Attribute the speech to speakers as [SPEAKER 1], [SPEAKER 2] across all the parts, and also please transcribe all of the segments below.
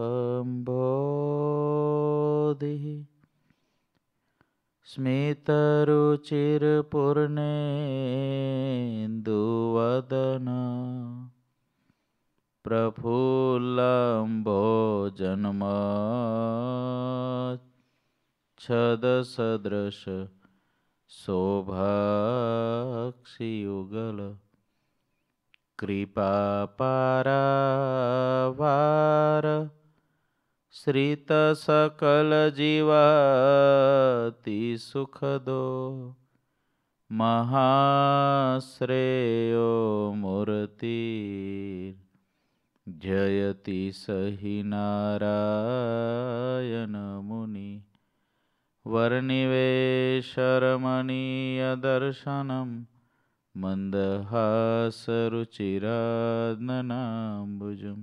[SPEAKER 1] अम्भोधिः स्मितरुचिरपूर्णेन्दुवदन प्रफुल्लम्भो जन्मच्छदसदृश शोभाक्षियुगल कृपापारावार श्रितसकलजीवातिसुखदो महाश्रेयो मूर्ति जयति सहि नारायणमुनि वर्णिवेशरमणीयदर्शनं मन्दहासरुचिरात्मनाम्बुजम्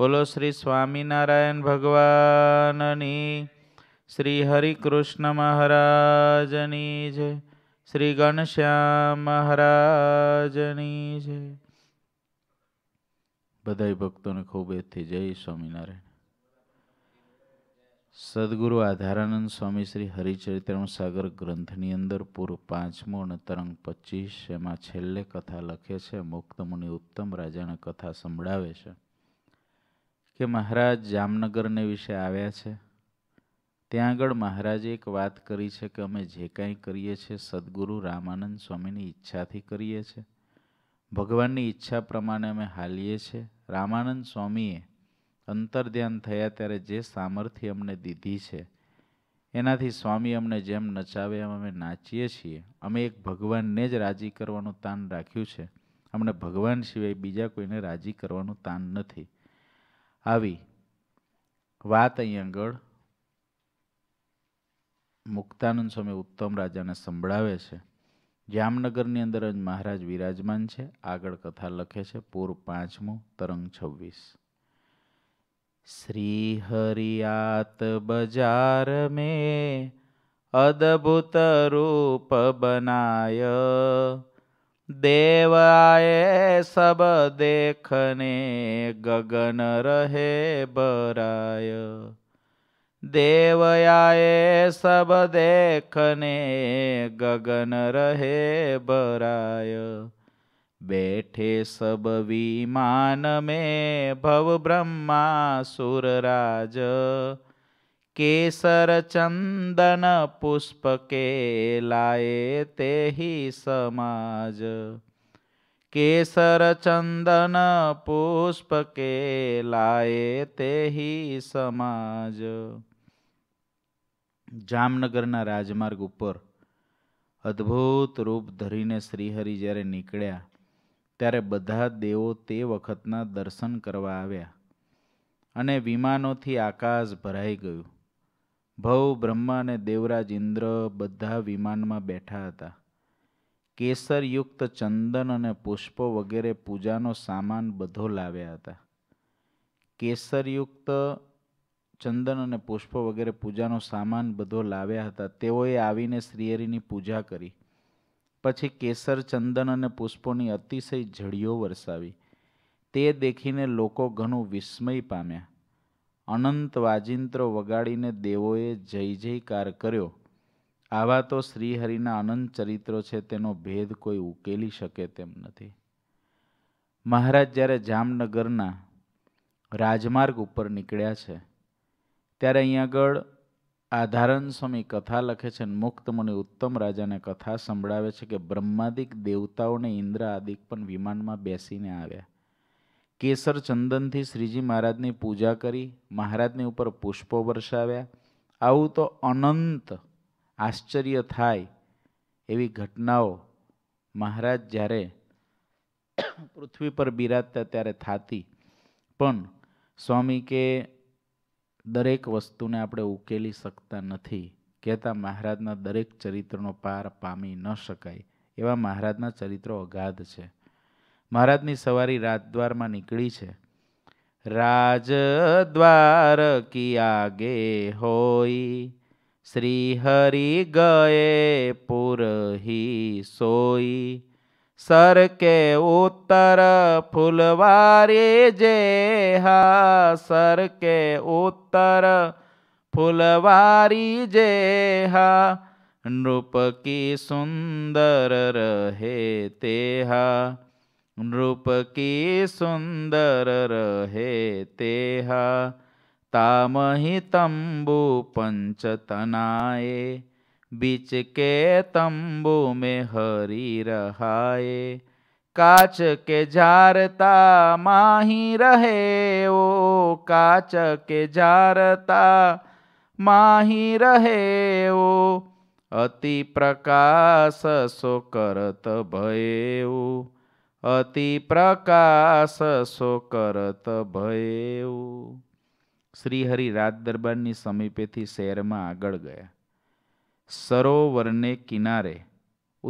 [SPEAKER 1] બોલો શ્રી સ્વામિનારાયણ ભગવાનની શ્રી હરિકૃષ્ણ મહારાજની જય શ્રી ઘનશ્યામ મહારાજની જય બધાય ભક્તોને ખૂબ એથી જય સ્વામિનારાયણ સદગુરુ આધારાનંદ સ્વામી શ્રી હરિચરિત્રમ સાગર ગ્રંથની અંદર પૂર્વ પાંચમો અને તરંગ પચીસ એમાં છેલ્લે કથા લખે છે મુક્તમુનિ ઉત્તમ રાજાને કથા સંભળાવે છે કે મહારાજ જામનગરને વિશે આવ્યા છે ત્યાં આગળ મહારાજે એક વાત કરી છે કે અમે જે કાંઈ કરીએ છીએ સદગુરુ રામાનંદ સ્વામીની ઈચ્છાથી કરીએ છીએ ભગવાનની ઈચ્છા પ્રમાણે અમે હાલીએ છીએ રામાનંદ સ્વામીએ અંતર ધ્યાન થયા ત્યારે જે સામર્થ્ય અમને દીધી છે એનાથી સ્વામી અમને જેમ નચાવે એમ અમે નાચીએ છીએ અમે એક ભગવાનને જ રાજી કરવાનું તાન રાખ્યું છે અમને ભગવાન સિવાય બીજા કોઈને રાજી કરવાનું તાન નથી આવી વાત અહીં આગળ મુક્તાનંદ સ્વામી ઉત્તમ રાજાને સંભળાવે છે જામનગરની અંદર જ મહારાજ વિરાજમાન છે આગળ કથા લખે છે પૂર પાંચમું તરંગ છવ્વીસ શ્રી હરિયાત બજાર મેં અદભુત રૂપ બનાય देवाए सब देखने गगन रहे बराय देवयाए सब देखने गगन रहे बराय बैठे सब विमान में भव ब्रह्मा सुर राज કેસર ચંદન પુષ્પ કે લાયે તેહી સમાજ કેસર ચંદન પુષ્પ કે લાયે તેહી સમાજ જામનગરના રાજમાર્ગ ઉપર અદ્ભુત રૂપ ધરીને શ્રીહરિ જ્યારે નીકળ્યા ત્યારે બધા દેવો તે વખતના દર્શન કરવા આવ્યા અને વિમાનોથી આકાશ ભરાઈ ગયું ભવ બ્રહ્મા અને દેવરાજ ઇન્દ્ર બધા વિમાનમાં બેઠા હતા કેસરયુક્ત ચંદન અને પુષ્પો વગેરે પૂજાનો સામાન બધો લાવ્યા હતા કેસરયુક્ત ચંદન અને પુષ્પો વગેરે પૂજાનો સામાન બધો લાવ્યા હતા તેઓએ આવીને શ્રીહરિની પૂજા કરી પછી કેસર ચંદન અને પુષ્પોની અતિશય ઝડીઓ વરસાવી તે દેખીને લોકો ઘણું વિસ્મય પામ્યા અનંત વાજિંત્રો વગાડીને દેવોએ જય જયકાર કર્યો આવા તો શ્રીહરિના અનંત ચરિત્રો છે તેનો ભેદ કોઈ ઉકેલી શકે તેમ નથી મહારાજ જ્યારે જામનગરના રાજમાર્ગ ઉપર નીકળ્યા છે ત્યારે અહીં આગળ આધારણ સ્વામી કથા લખે છે અને મુક્ત મુનિ ઉત્તમ રાજાને કથા સંભળાવે છે કે બ્રહ્માદિક દેવતાઓને ઇન્દ્ર આદિક પણ વિમાનમાં બેસીને આવ્યા કેસર ચંદનથી શ્રીજી મહારાજની પૂજા કરી મહારાજની ઉપર પુષ્પો વરસાવ્યા આવું તો અનંત આશ્ચર્ય થાય એવી ઘટનાઓ મહારાજ જ્યારે પૃથ્વી પર બિરાજતા ત્યારે થતી પણ સ્વામી કે દરેક વસ્તુને આપણે ઉકેલી શકતા નથી કહેતા મહારાજના દરેક ચરિત્રનો પાર પામી ન શકાય એવા મહારાજના ચરિત્રો અગાધ છે મહારાજની સવારી રાજદ્વારમાં નીકળી છે રાજદ્વાર કી આગે હોય શ્રી હરિ ગયે પુરહી સોઈ સર કે ઉત્તર ફૂલવારી જે હા સર કે ઉત્તર ફૂલવારી જે હા નૃપકી સુંદર રહે તે હા नृप की सुंदर रहे तेहा तामही तंबू पंचतनाए बीच के तंबू में हरी रहाए काच के झारता माही रहे ओ काच के झारता माही रहे ओ अति प्रकाश सो करत भये અતિ પ્રકાશ સો કરત ભયું શ્રીહરિ રાજ દરબારની સમીપેથી શહેરમાં આગળ ગયા સરોવરને કિનારે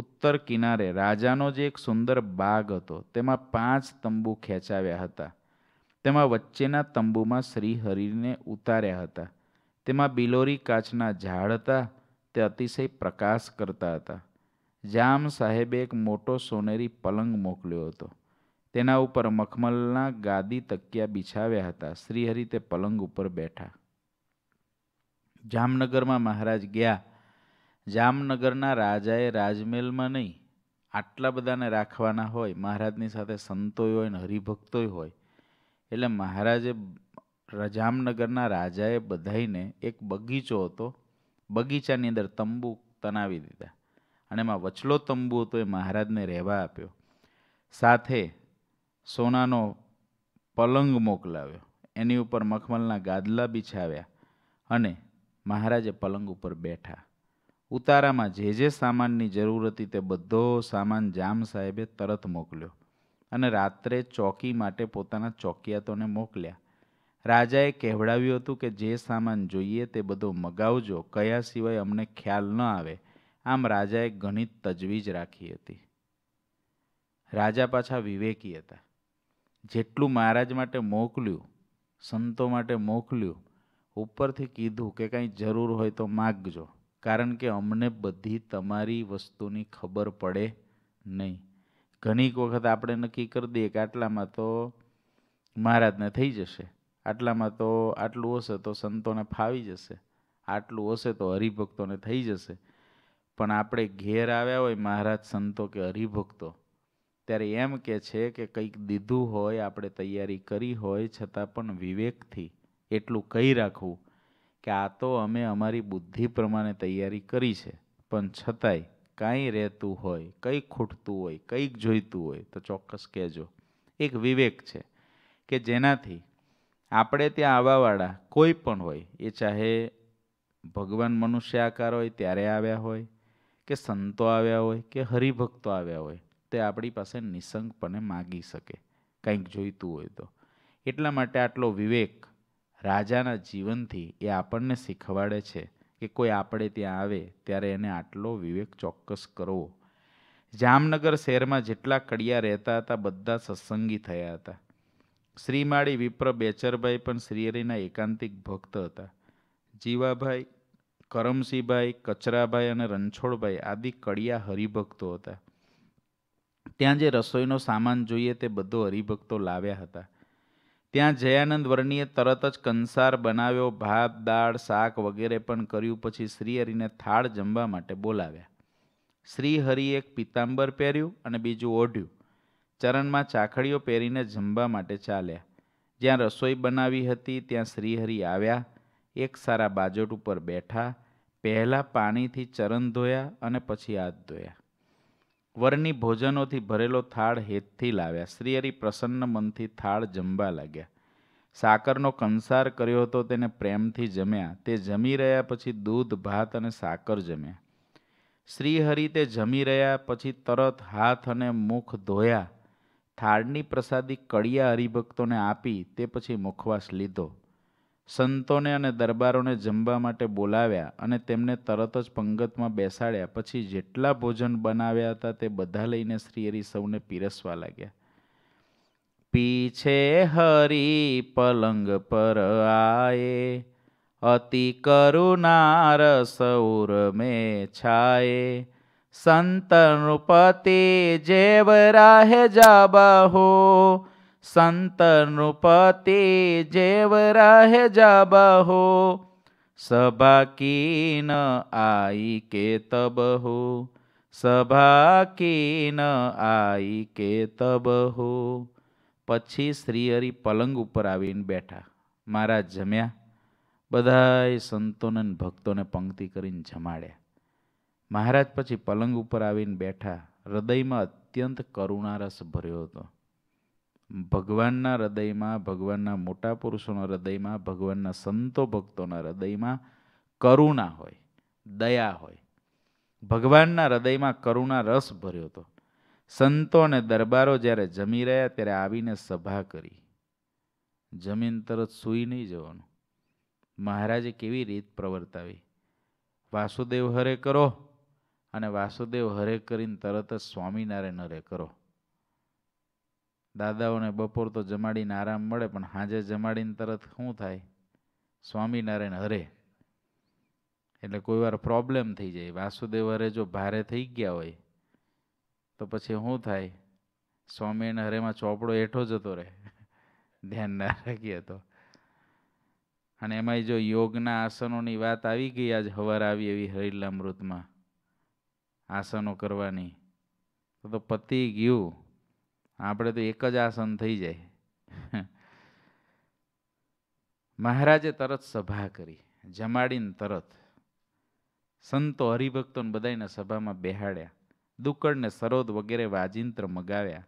[SPEAKER 1] ઉત્તર કિનારે રાજાનો જે એક સુંદર બાગ હતો તેમાં પાંચ તંબુ ખેંચાવ્યા હતા તેમાં વચ્ચેના તંબુમાં શ્રીહરિને ઉતાર્યા હતા તેમાં બિલોરી કાચના ઝાડ હતા તે અતિશય પ્રકાશ કરતા હતા જામ સાહેબે એક મોટો સોનેરી પલંગ મોકલ્યો હતો તેના ઉપર મખમલના ગાદી તકિયા બિછાવ્યા હતા શ્રીહરિ તે પલંગ ઉપર બેઠા જામનગરમાં મહારાજ ગયા જામનગરના રાજાએ રાજમહેલમાં નહીં આટલા બધાને રાખવાના હોય મહારાજની સાથે સંતોય હોય ને હરિભક્તોય હોય એટલે મહારાજે જામનગરના રાજાએ બધાઈને એક બગીચો હતો બગીચાની અંદર તંબુ તનાવી દીધા અને એમાં વચલો તંબુ હતો એ મહારાજને રહેવા આપ્યો સાથે સોનાનો પલંગ મોકલાવ્યો એની ઉપર મખમલના ગાદલા બિછાવ્યા અને મહારાજે પલંગ ઉપર બેઠા ઉતારામાં જે જે સામાનની જરૂર હતી તે બધો સામાન જામ સાહેબે તરત મોકલ્યો અને રાત્રે ચોકી માટે પોતાના ચોકિયાતોને મોકલ્યા રાજાએ કહેવડાવ્યું હતું કે જે સામાન જોઈએ તે બધો મગાવજો કયા સિવાય અમને ખ્યાલ ન આવે આમ રાજાએ ઘણી તજવીજ રાખી હતી રાજા પાછા વિવેકી હતા જેટલું મહારાજ માટે મોકલ્યું સંતો માટે મોકલ્યું ઉપરથી કીધું કે કાંઈ જરૂર હોય તો માગજો કારણ કે અમને બધી તમારી વસ્તુની ખબર પડે નહીં ઘણીક વખત આપણે નક્કી કરી દઈએ કે આટલામાં તો મહારાજને થઈ જશે આટલામાં તો આટલું હશે તો સંતોને ફાવી જશે આટલું હશે તો હરિભક્તોને થઈ જશે પણ આપણે ઘેર આવ્યા હોય મહારાજ સંતો કે હરિભક્તો ત્યારે એમ કે છે કે કંઈક દીધું હોય આપણે તૈયારી કરી હોય છતાં પણ વિવેકથી એટલું કહી રાખવું કે આ તો અમે અમારી બુદ્ધિ પ્રમાણે તૈયારી કરી છે પણ છતાંય કાંઈ રહેતું હોય કંઈ ખૂટતું હોય કંઈક જોઈતું હોય તો ચોક્કસ કહેજો એક વિવેક છે કે જેનાથી આપણે ત્યાં આવવાવાળા કોઈ પણ હોય એ ચાહે ભગવાન મનુષ્ય આકાર હોય ત્યારે આવ્યા હોય કે સંતો આવ્યા હોય કે હરિભક્તો આવ્યા હોય તે આપણી પાસે નિસંગપણે માગી શકે કંઈક જોઈતું હોય તો એટલા માટે આટલો વિવેક રાજાના જીવનથી એ આપણને શીખવાડે છે કે કોઈ આપણે ત્યાં આવે ત્યારે એને આટલો વિવેક ચોક્કસ કરવો જામનગર શહેરમાં જેટલા કડિયા રહેતા હતા બધા સત્સંગી થયા હતા શ્રીમાળી વિપ્ર બેચરભાઈ પણ શ્રીહરિના એકાંતિક ભક્ત હતા જીવાભાઈ કરમસિંહભાઈ કચરાભાઈ અને રણછોડભાઈ આદિ કડિયા હરિભક્તો હતા ત્યાં જે રસોઈનો સામાન જોઈએ તે બધો હરિભક્તો લાવ્યા હતા ત્યાં જયાનંદ વર્ણીએ તરત જ કંસાર બનાવ્યો ભાત દાળ શાક વગેરે પણ કર્યું પછી શ્રીહરિને થાળ જમવા માટે બોલાવ્યા શ્રીહરિ એક પિત્તાંબર પહેર્યું અને બીજું ઓઢ્યું ચરણમાં ચાખડીઓ પહેરીને જમવા માટે ચાલ્યા જ્યાં રસોઈ બનાવી હતી ત્યાં શ્રીહરિ આવ્યા એક સારા બાજોટ ઉપર બેઠા પહેલાં પાણીથી ચરણ ધોયા અને પછી હાથ ધોયા વરની ભોજનોથી ભરેલો થાળ હેતથી લાવ્યા શ્રીહરિ પ્રસન્ન મનથી થાળ જમવા લાગ્યા સાકરનો કંસાર કર્યો હતો તેને પ્રેમથી જમ્યા તે જમી રહ્યા પછી દૂધ ભાત અને સાકર જમ્યા શ્રીહરિ તે જમી રહ્યા પછી તરત હાથ અને મુખ ધોયા થાળની પ્રસાદી કડિયા હરિભક્તોને આપી તે પછી મુખવાસ લીધો સંતોને અને દરબારોને જમવા માટે બોલાવ્યા અને તેમને તરત જ પંગતમાં બેસાડ્યા પછી જેટલા ભોજન બનાવ્યા હતા તે બધા લઈને શ્રીહરિ સૌને પીરસવા લાગ્યા પીછે હરી પલંગ પર આયે અતિ કરુણાર સૌર મે છાયે સંતનુપતિ જેવ રાહે જાબા હો સંત નૃપતિ જેવ રાહ જાબ સભા કીન આઈ કે તબહો સભા કીન આઈ કે તબહો હો પછી શ્રીહરિ પલંગ ઉપર આવીને બેઠા મહારાજ જમ્યા બધાય સંતોને ભક્તોને પંક્તિ કરીને જમાડ્યા મહારાજ પછી પલંગ ઉપર આવીને બેઠા હૃદયમાં અત્યંત કરુણારસ ભર્યો હતો ભગવાનના હૃદયમાં ભગવાનના મોટા પુરુષોના હૃદયમાં ભગવાનના સંતો ભક્તોના હૃદયમાં કરુણા હોય દયા હોય ભગવાનના હૃદયમાં કરુણા રસ ભર્યો હતો સંતો અને દરબારો જ્યારે જમી રહ્યા ત્યારે આવીને સભા કરી જમીન તરત સૂઈ નહીં જવાનું મહારાજે કેવી રીત પ્રવર્તાવી વાસુદેવ હરે કરો અને વાસુદેવ હરે કરીને તરત જ સ્વામિનારાયણ હરે કરો દાદાઓને બપોર તો જમાડીને આરામ મળે પણ સાંજે જમાડીને તરત શું થાય સ્વામિનારાયણ હરે એટલે કોઈ વાર પ્રોબ્લેમ થઈ જાય વાસુદેવ હરે જો ભારે થઈ ગયા હોય તો પછી શું થાય સ્વામીને હરેમાં ચોપડો હેઠો જતો રહે ધ્યાન ના રાખીએ તો અને એમાંય જો યોગના આસનોની વાત આવી ગઈ આજ હવાર આવી એવી હરિલામૃતમાં આસનો કરવાની તો પતી ગયું આપણે તો એક જ આસન થઈ જાય મહારાજે તરત સભા કરી જમાડીને તરત સંતો હરિભક્તોને બધાને સભામાં બેહાડ્યા દુક્કડને સરોદ વગેરે વાજિંત્ર મગાવ્યા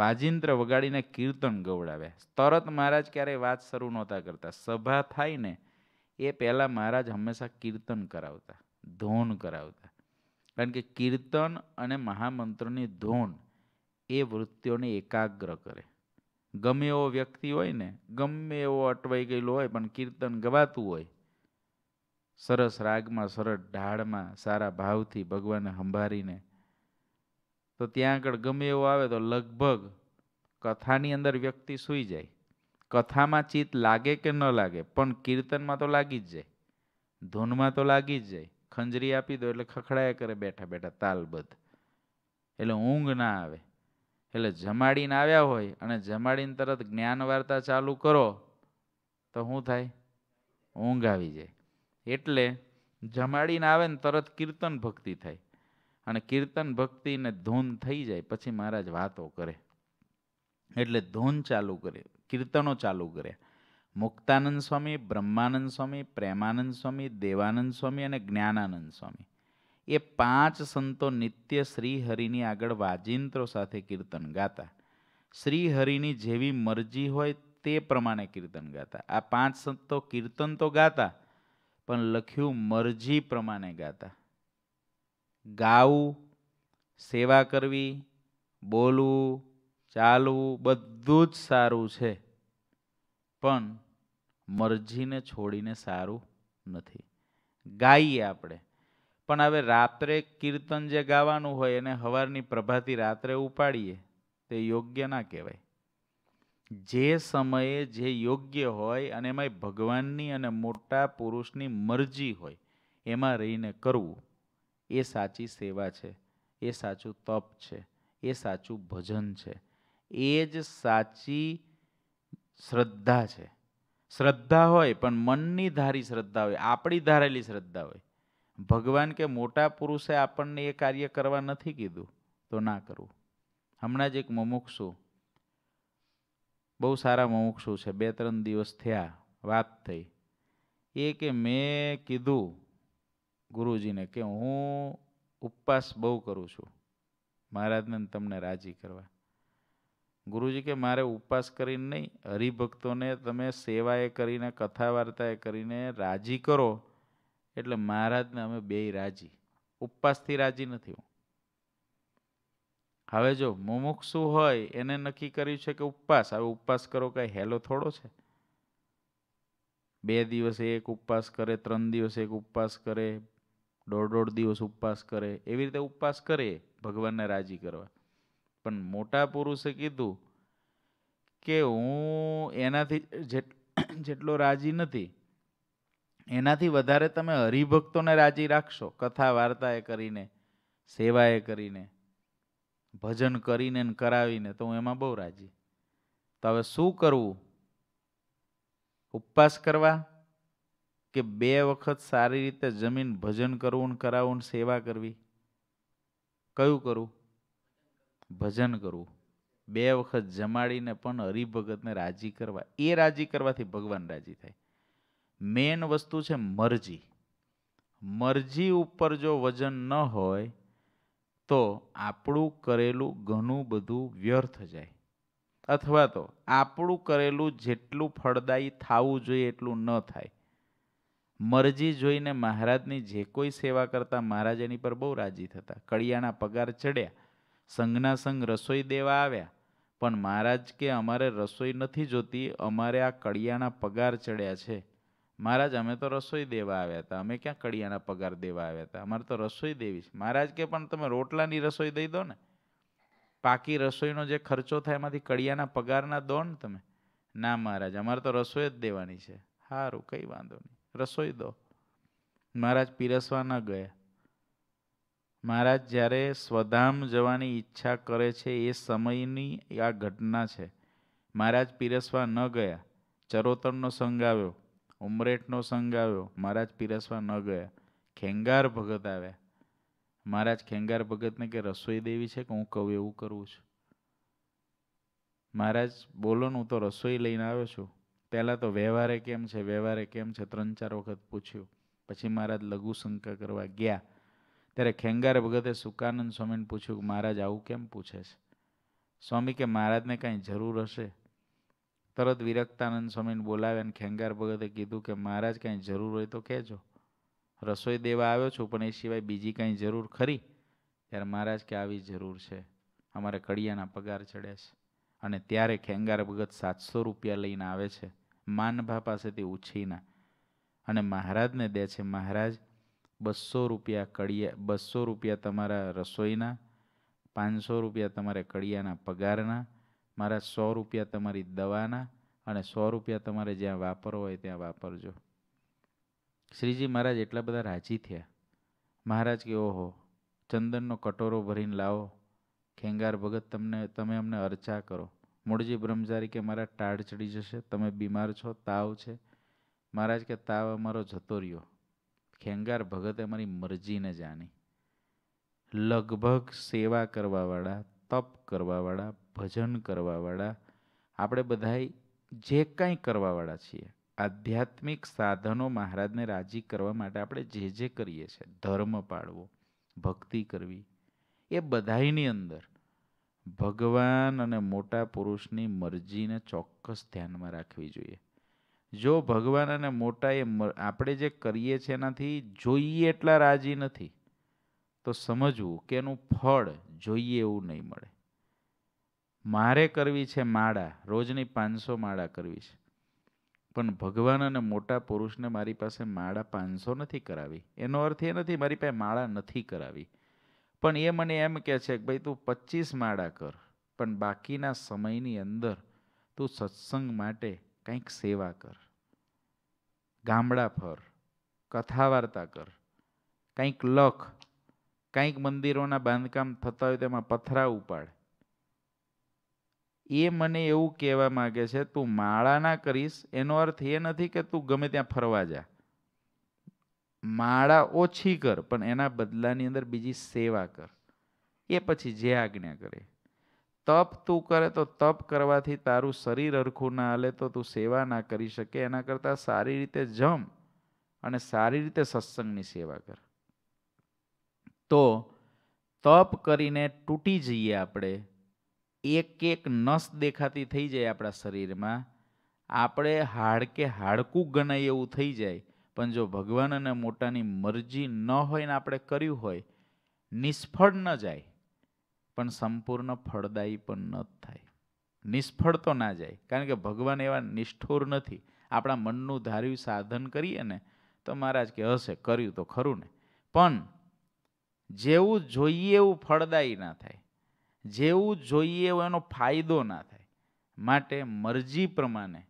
[SPEAKER 1] વાજિંત્ર વગાડીને કીર્તન ગવડાવ્યા તરત મહારાજ ક્યારેય વાત શરૂ નહોતા કરતા સભા થાય ને એ પહેલાં મહારાજ હંમેશા કીર્તન કરાવતા ધોન કરાવતા કારણ કે કીર્તન અને મહામંત્રની ધોન એ વૃત્તિઓને એકાગ્ર કરે ગમે એવો વ્યક્તિ હોય ને ગમે એવો અટવાઈ ગયેલો હોય પણ કીર્તન ગવાતું હોય સરસ રાગમાં સરસ ઢાળમાં સારા ભાવથી ભગવાનને સંભાળીને તો ત્યાં આગળ ગમે એવો આવે તો લગભગ કથાની અંદર વ્યક્તિ સૂઈ જાય કથામાં ચિત્ત લાગે કે ન લાગે પણ કીર્તનમાં તો લાગી જ જાય ધૂનમાં તો લાગી જ જાય ખંજરી આપી દો એટલે ખખડાયા કરે બેઠા બેઠા તાલબદ્ધ એટલે ઊંઘ ના આવે એટલે જમાડીને આવ્યા હોય અને જમાડીને તરત જ્ઞાન વાર્તા ચાલુ કરો તો શું થાય ઊંઘ આવી જાય એટલે જમાડીને આવે ને તરત કીર્તન ભક્તિ થાય અને કીર્તન ભક્તિને ધૂન થઈ જાય પછી મહારાજ વાતો કરે એટલે ધૂન ચાલુ કરે કીર્તનો ચાલુ કરે મુક્તાનંદ સ્વામી બ્રહ્માનંદ સ્વામી પ્રેમાનંદ સ્વામી દેવાનંદ સ્વામી અને જ્ઞાનાનંદ સ્વામી એ પાંચ સંતો નિત્ય શ્રીહરિની આગળ વાજિંત્રો સાથે કીર્તન ગાતા શ્રીહરિની જેવી મરજી હોય તે પ્રમાણે કીર્તન ગાતા આ પાંચ સંતો કીર્તન તો ગાતા પણ લખ્યું મરજી પ્રમાણે ગાતા ગાવું સેવા કરવી બોલવું ચાલવું બધું જ સારું છે પણ મરજીને છોડીને સારું નથી ગાઈએ આપણે પણ હવે રાત્રે કીર્તન જે ગાવાનું હોય એને હવારની પ્રભાતી રાત્રે ઉપાડીએ તે યોગ્ય ના કહેવાય જે સમયે જે યોગ્ય હોય અને એમાં ભગવાનની અને મોટા પુરુષની મરજી હોય એમાં રહીને કરવું એ સાચી સેવા છે એ સાચું તપ છે એ સાચું ભજન છે એ જ સાચી શ્રદ્ધા છે શ્રદ્ધા હોય પણ મનની ધારી શ્રદ્ધા હોય આપણી ધારેલી શ્રદ્ધા હોય ભગવાન કે મોટા પુરુષે આપણને એ કાર્ય કરવા નથી કીધું તો ના કરવું હમણાં જ એક મુમુક્ષુ બહુ સારા મુમુક્ષુ છે બે ત્રણ દિવસ થયા વાત થઈ એ કે મેં કીધું ગુરુજીને કે હું ઉપવાસ બહુ કરું છું મહારાજને તમને રાજી કરવા ગુરુજી કે મારે ઉપવાસ કરીને નહીં હરિભક્તોને તમે સેવાએ કરીને કથા વાર્તાએ કરીને રાજી કરો એટલે મહારાજને અમે બે રાજી ઉપવાસથી રાજી નથી હું હવે જો મુમુક્ષુ હોય એને નક્કી કર્યું છે કે ઉપવાસ હવે ઉપવાસ કરો કાંઈ હેલો થોડો છે બે દિવસ એક ઉપવાસ કરે ત્રણ દિવસ એક ઉપવાસ કરે દોઢ દોઢ દિવસ ઉપવાસ કરે એવી રીતે ઉપવાસ કરે ભગવાનને રાજી કરવા પણ મોટા પુરુષે કીધું કે હું એનાથી જેટલો રાજી નથી એનાથી વધારે તમે હરિભક્તોને રાજી રાખશો કથા વાર્તાએ કરીને સેવાએ કરીને ભજન કરીને કરાવીને તો હું એમાં બહુ રાજી તો હવે શું કરવું ઉપવાસ કરવા કે બે વખત સારી રીતે જમીન ભજન કરવું ને કરાવવું ને સેવા કરવી કયું કરવું ભજન કરવું બે વખત જમાડીને પણ હરિભગતને રાજી કરવા એ રાજી કરવાથી ભગવાન રાજી થાય મેઇન વસ્તુ છે મરજી મરજી ઉપર જો વજન ન હોય તો આપણું કરેલું ઘણું બધું વ્યર્થ જાય અથવા તો આપણું કરેલું જેટલું ફળદાયી થવું જોઈએ એટલું ન થાય મરજી જોઈને મહારાજની જે કોઈ સેવા કરતા મહારાજ એની પર બહુ રાજી થતા કડિયાના પગાર ચડ્યા સંઘના સંઘ રસોઈ દેવા આવ્યા પણ મહારાજ કે અમારે રસોઈ નથી જોતી અમારે આ કડિયાના પગાર ચડ્યા છે મહારાજ અમે તો રસોઈ દેવા આવ્યા હતા અમે ક્યાં કડિયાના પગાર દેવા આવ્યા હતા અમારે તો રસોઈ દેવી છે મહારાજ કે પણ તમે રોટલાની રસોઈ દઈ દો ને પાકી રસોઈનો જે ખર્ચો થાય એમાંથી કડિયાના પગારના દો ને તમે ના મહારાજ અમારે તો રસોઈ જ દેવાની છે સારું કંઈ વાંધો નહીં રસોઈ દો મહારાજ પીરસવા ન ગયા મહારાજ જ્યારે સ્વધામ જવાની ઈચ્છા કરે છે એ સમયની આ ઘટના છે મહારાજ પીરસવા ન ગયા ચરોતરનો સંગ આવ્યો ઉમરેઠનો સંઘ આવ્યો મહારાજ પીરસવા ન ગયા ખેંગાર ભગત આવ્યા મહારાજ ખેંગાર ભગતને કે રસોઈ દેવી છે કે હું કહું એવું કરવું છું મહારાજ બોલો હું તો રસોઈ લઈને આવ્યો છું પહેલાં તો વ્યવહારે કેમ છે વ્યવહારે કેમ છે ત્રણ ચાર વખત પૂછ્યું પછી મહારાજ લઘુ શંકા કરવા ગયા ત્યારે ખેંગાર ભગતે સુકાનંદ સ્વામીને પૂછ્યું મહારાજ આવું કેમ પૂછે છે સ્વામી કે મહારાજને કાંઈ જરૂર હશે તરત વિરક્તાનંદ સ્વામીને બોલાવ્યા અને ખેંગાર ભગતે કીધું કે મહારાજ કાંઈ જરૂર હોય તો કહેજો રસોઈ દેવા આવ્યો છું પણ એ સિવાય બીજી કાંઈ જરૂર ખરી ત્યારે મહારાજ કે આવી જરૂર છે અમારે કડિયાના પગાર ચડ્યા છે અને ત્યારે ખેંગાર ભગત સાતસો રૂપિયા લઈને આવે છે માનભા પાસેથી ઉછીના અને મહારાજને દે છે મહારાજ બસો રૂપિયા કડિયા બસો રૂપિયા તમારા રસોઈના પાંચસો રૂપિયા તમારે કડિયાના પગારના મારા સો રૂપિયા તમારી દવાના અને સો રૂપિયા તમારે જ્યાં વાપરો હોય ત્યાં વાપરજો શ્રીજી મહારાજ એટલા બધા રાજી થયા મહારાજ કે ઓહો ચંદનનો કટોરો ભરીને લાવો ખેંગાર ભગત તમને તમે અમને અર્ચા કરો મૂળજી બ્રહ્મચારી કે મારા ટાળ ચડી જશે તમે બીમાર છો તાવ છે મહારાજ કે તાવ અમારો જતો રહ્યો ખેંગાર ભગતે અમારી મરજીને જાણી લગભગ સેવા કરવાવાળા તપ કરવાવાળા ભજન કરવાવાળા આપણે બધાય જે કાંઈ કરવાવાળા છીએ આધ્યાત્મિક સાધનો મહારાજને રાજી કરવા માટે આપણે જે જે કરીએ છીએ ધર્મ પાળવો ભક્તિ કરવી એ બધાયની અંદર ભગવાન અને મોટા પુરુષની મરજીને ચોક્કસ ધ્યાનમાં રાખવી જોઈએ જો ભગવાન અને મોટા એ આપણે જે કરીએ છીએ એનાથી જોઈએ એટલા રાજી નથી તો સમજવું કે એનું ફળ જોઈએ એવું નહીં મળે મારે કરવી છે માળા રોજની પાંચસો માળા કરવી છે પણ ભગવાન અને મોટા પુરુષને મારી પાસે માળા પાંચસો નથી કરાવી એનો અર્થ એ નથી મારી પાસે માળા નથી કરાવી પણ એ મને એમ કહે છે કે ભાઈ તું પચીસ માળા કર પણ બાકીના સમયની અંદર તું સત્સંગ માટે કંઈક સેવા કર ગામડા ફર કથા વાર્તા કર કંઈક લખ કંઈક મંદિરોના બાંધકામ થતા હોય તેમાં પથરા ઉપાડ એ મને એવું કહેવા માગે છે તું માળા ના કરીશ એનો અર્થ એ નથી કે તું ગમે ત્યાં ફરવા જા માળા ઓછી કર પણ એના બદલાની અંદર બીજી સેવા કર એ પછી જે આજ્ઞા કરે તપ તું કરે તો તપ કરવાથી તારું શરીર અરખું ના હાલે તો તું સેવા ના કરી શકે એના કરતાં સારી રીતે જમ અને સારી રીતે સત્સંગની સેવા કર તો તપ કરીને તૂટી જઈએ આપણે એક એક નસ દેખાતી થઈ જાય આપણા શરીરમાં આપણે હાડકે હાડકું ગણાય એવું થઈ જાય પણ જો ભગવાન અને મોટાની મરજી ન હોય ને આપણે કર્યું હોય નિષ્ફળ ન જાય પણ સંપૂર્ણ ફળદાયી પણ ન થાય નિષ્ફળ તો ના જાય કારણ કે ભગવાન એવા નિષ્ઠુર નથી આપણા મનનું ધાર્યું સાધન કરીએ ને તો મહારાજ કે હશે કર્યું તો ખરું ને પણ જેવું જોઈએ એવું ફળદાયી ના થાય જેવું જોઈએ એવું એનો ફાયદો ના થાય માટે મરજી પ્રમાણે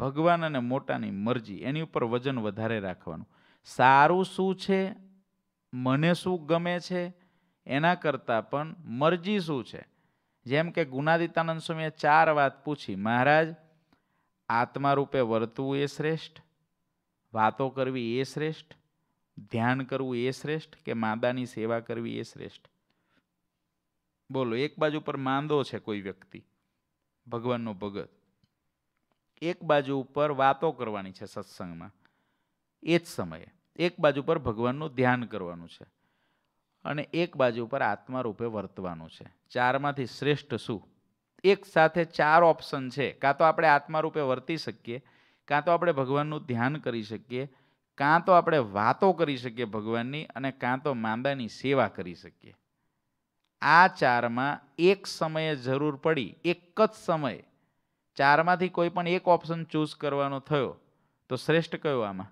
[SPEAKER 1] ભગવાન અને મોટાની મરજી એની ઉપર વજન વધારે રાખવાનું સારું શું છે મને શું ગમે છે એના કરતાં પણ મરજી શું છે જેમ કે ગુનાદિતાનંદ સ્વામીએ ચાર વાત પૂછી મહારાજ આત્મા રૂપે વર્તવું એ શ્રેષ્ઠ વાતો કરવી એ શ્રેષ્ઠ ધ્યાન કરવું એ શ્રેષ્ઠ કે માદાની સેવા કરવી એ શ્રેષ્ઠ બોલો એક બાજુ પર માંદો છે કોઈ વ્યક્તિ ભગવાનનો ભગત એક બાજુ ઉપર વાતો કરવાની છે સત્સંગમાં એ જ સમયે એક બાજુ પર ભગવાનનું ધ્યાન કરવાનું છે અને એક બાજુ પર આત્મારૂપે વર્તવાનું છે ચારમાંથી શ્રેષ્ઠ શું એક સાથે ચાર ઓપ્શન છે કાં તો આપણે આત્મારૂપે વર્તી શકીએ કાં તો આપણે ભગવાનનું ધ્યાન કરી શકીએ કાં તો આપણે વાતો કરી શકીએ ભગવાનની અને કાં તો માંદાની સેવા કરી શકીએ આ ચારમાં એક સમયે જરૂર પડી એક જ સમયે ચારમાંથી કોઈ પણ એક ઓપ્શન ચૂઝ કરવાનો થયો તો શ્રેષ્ઠ કયો આમાં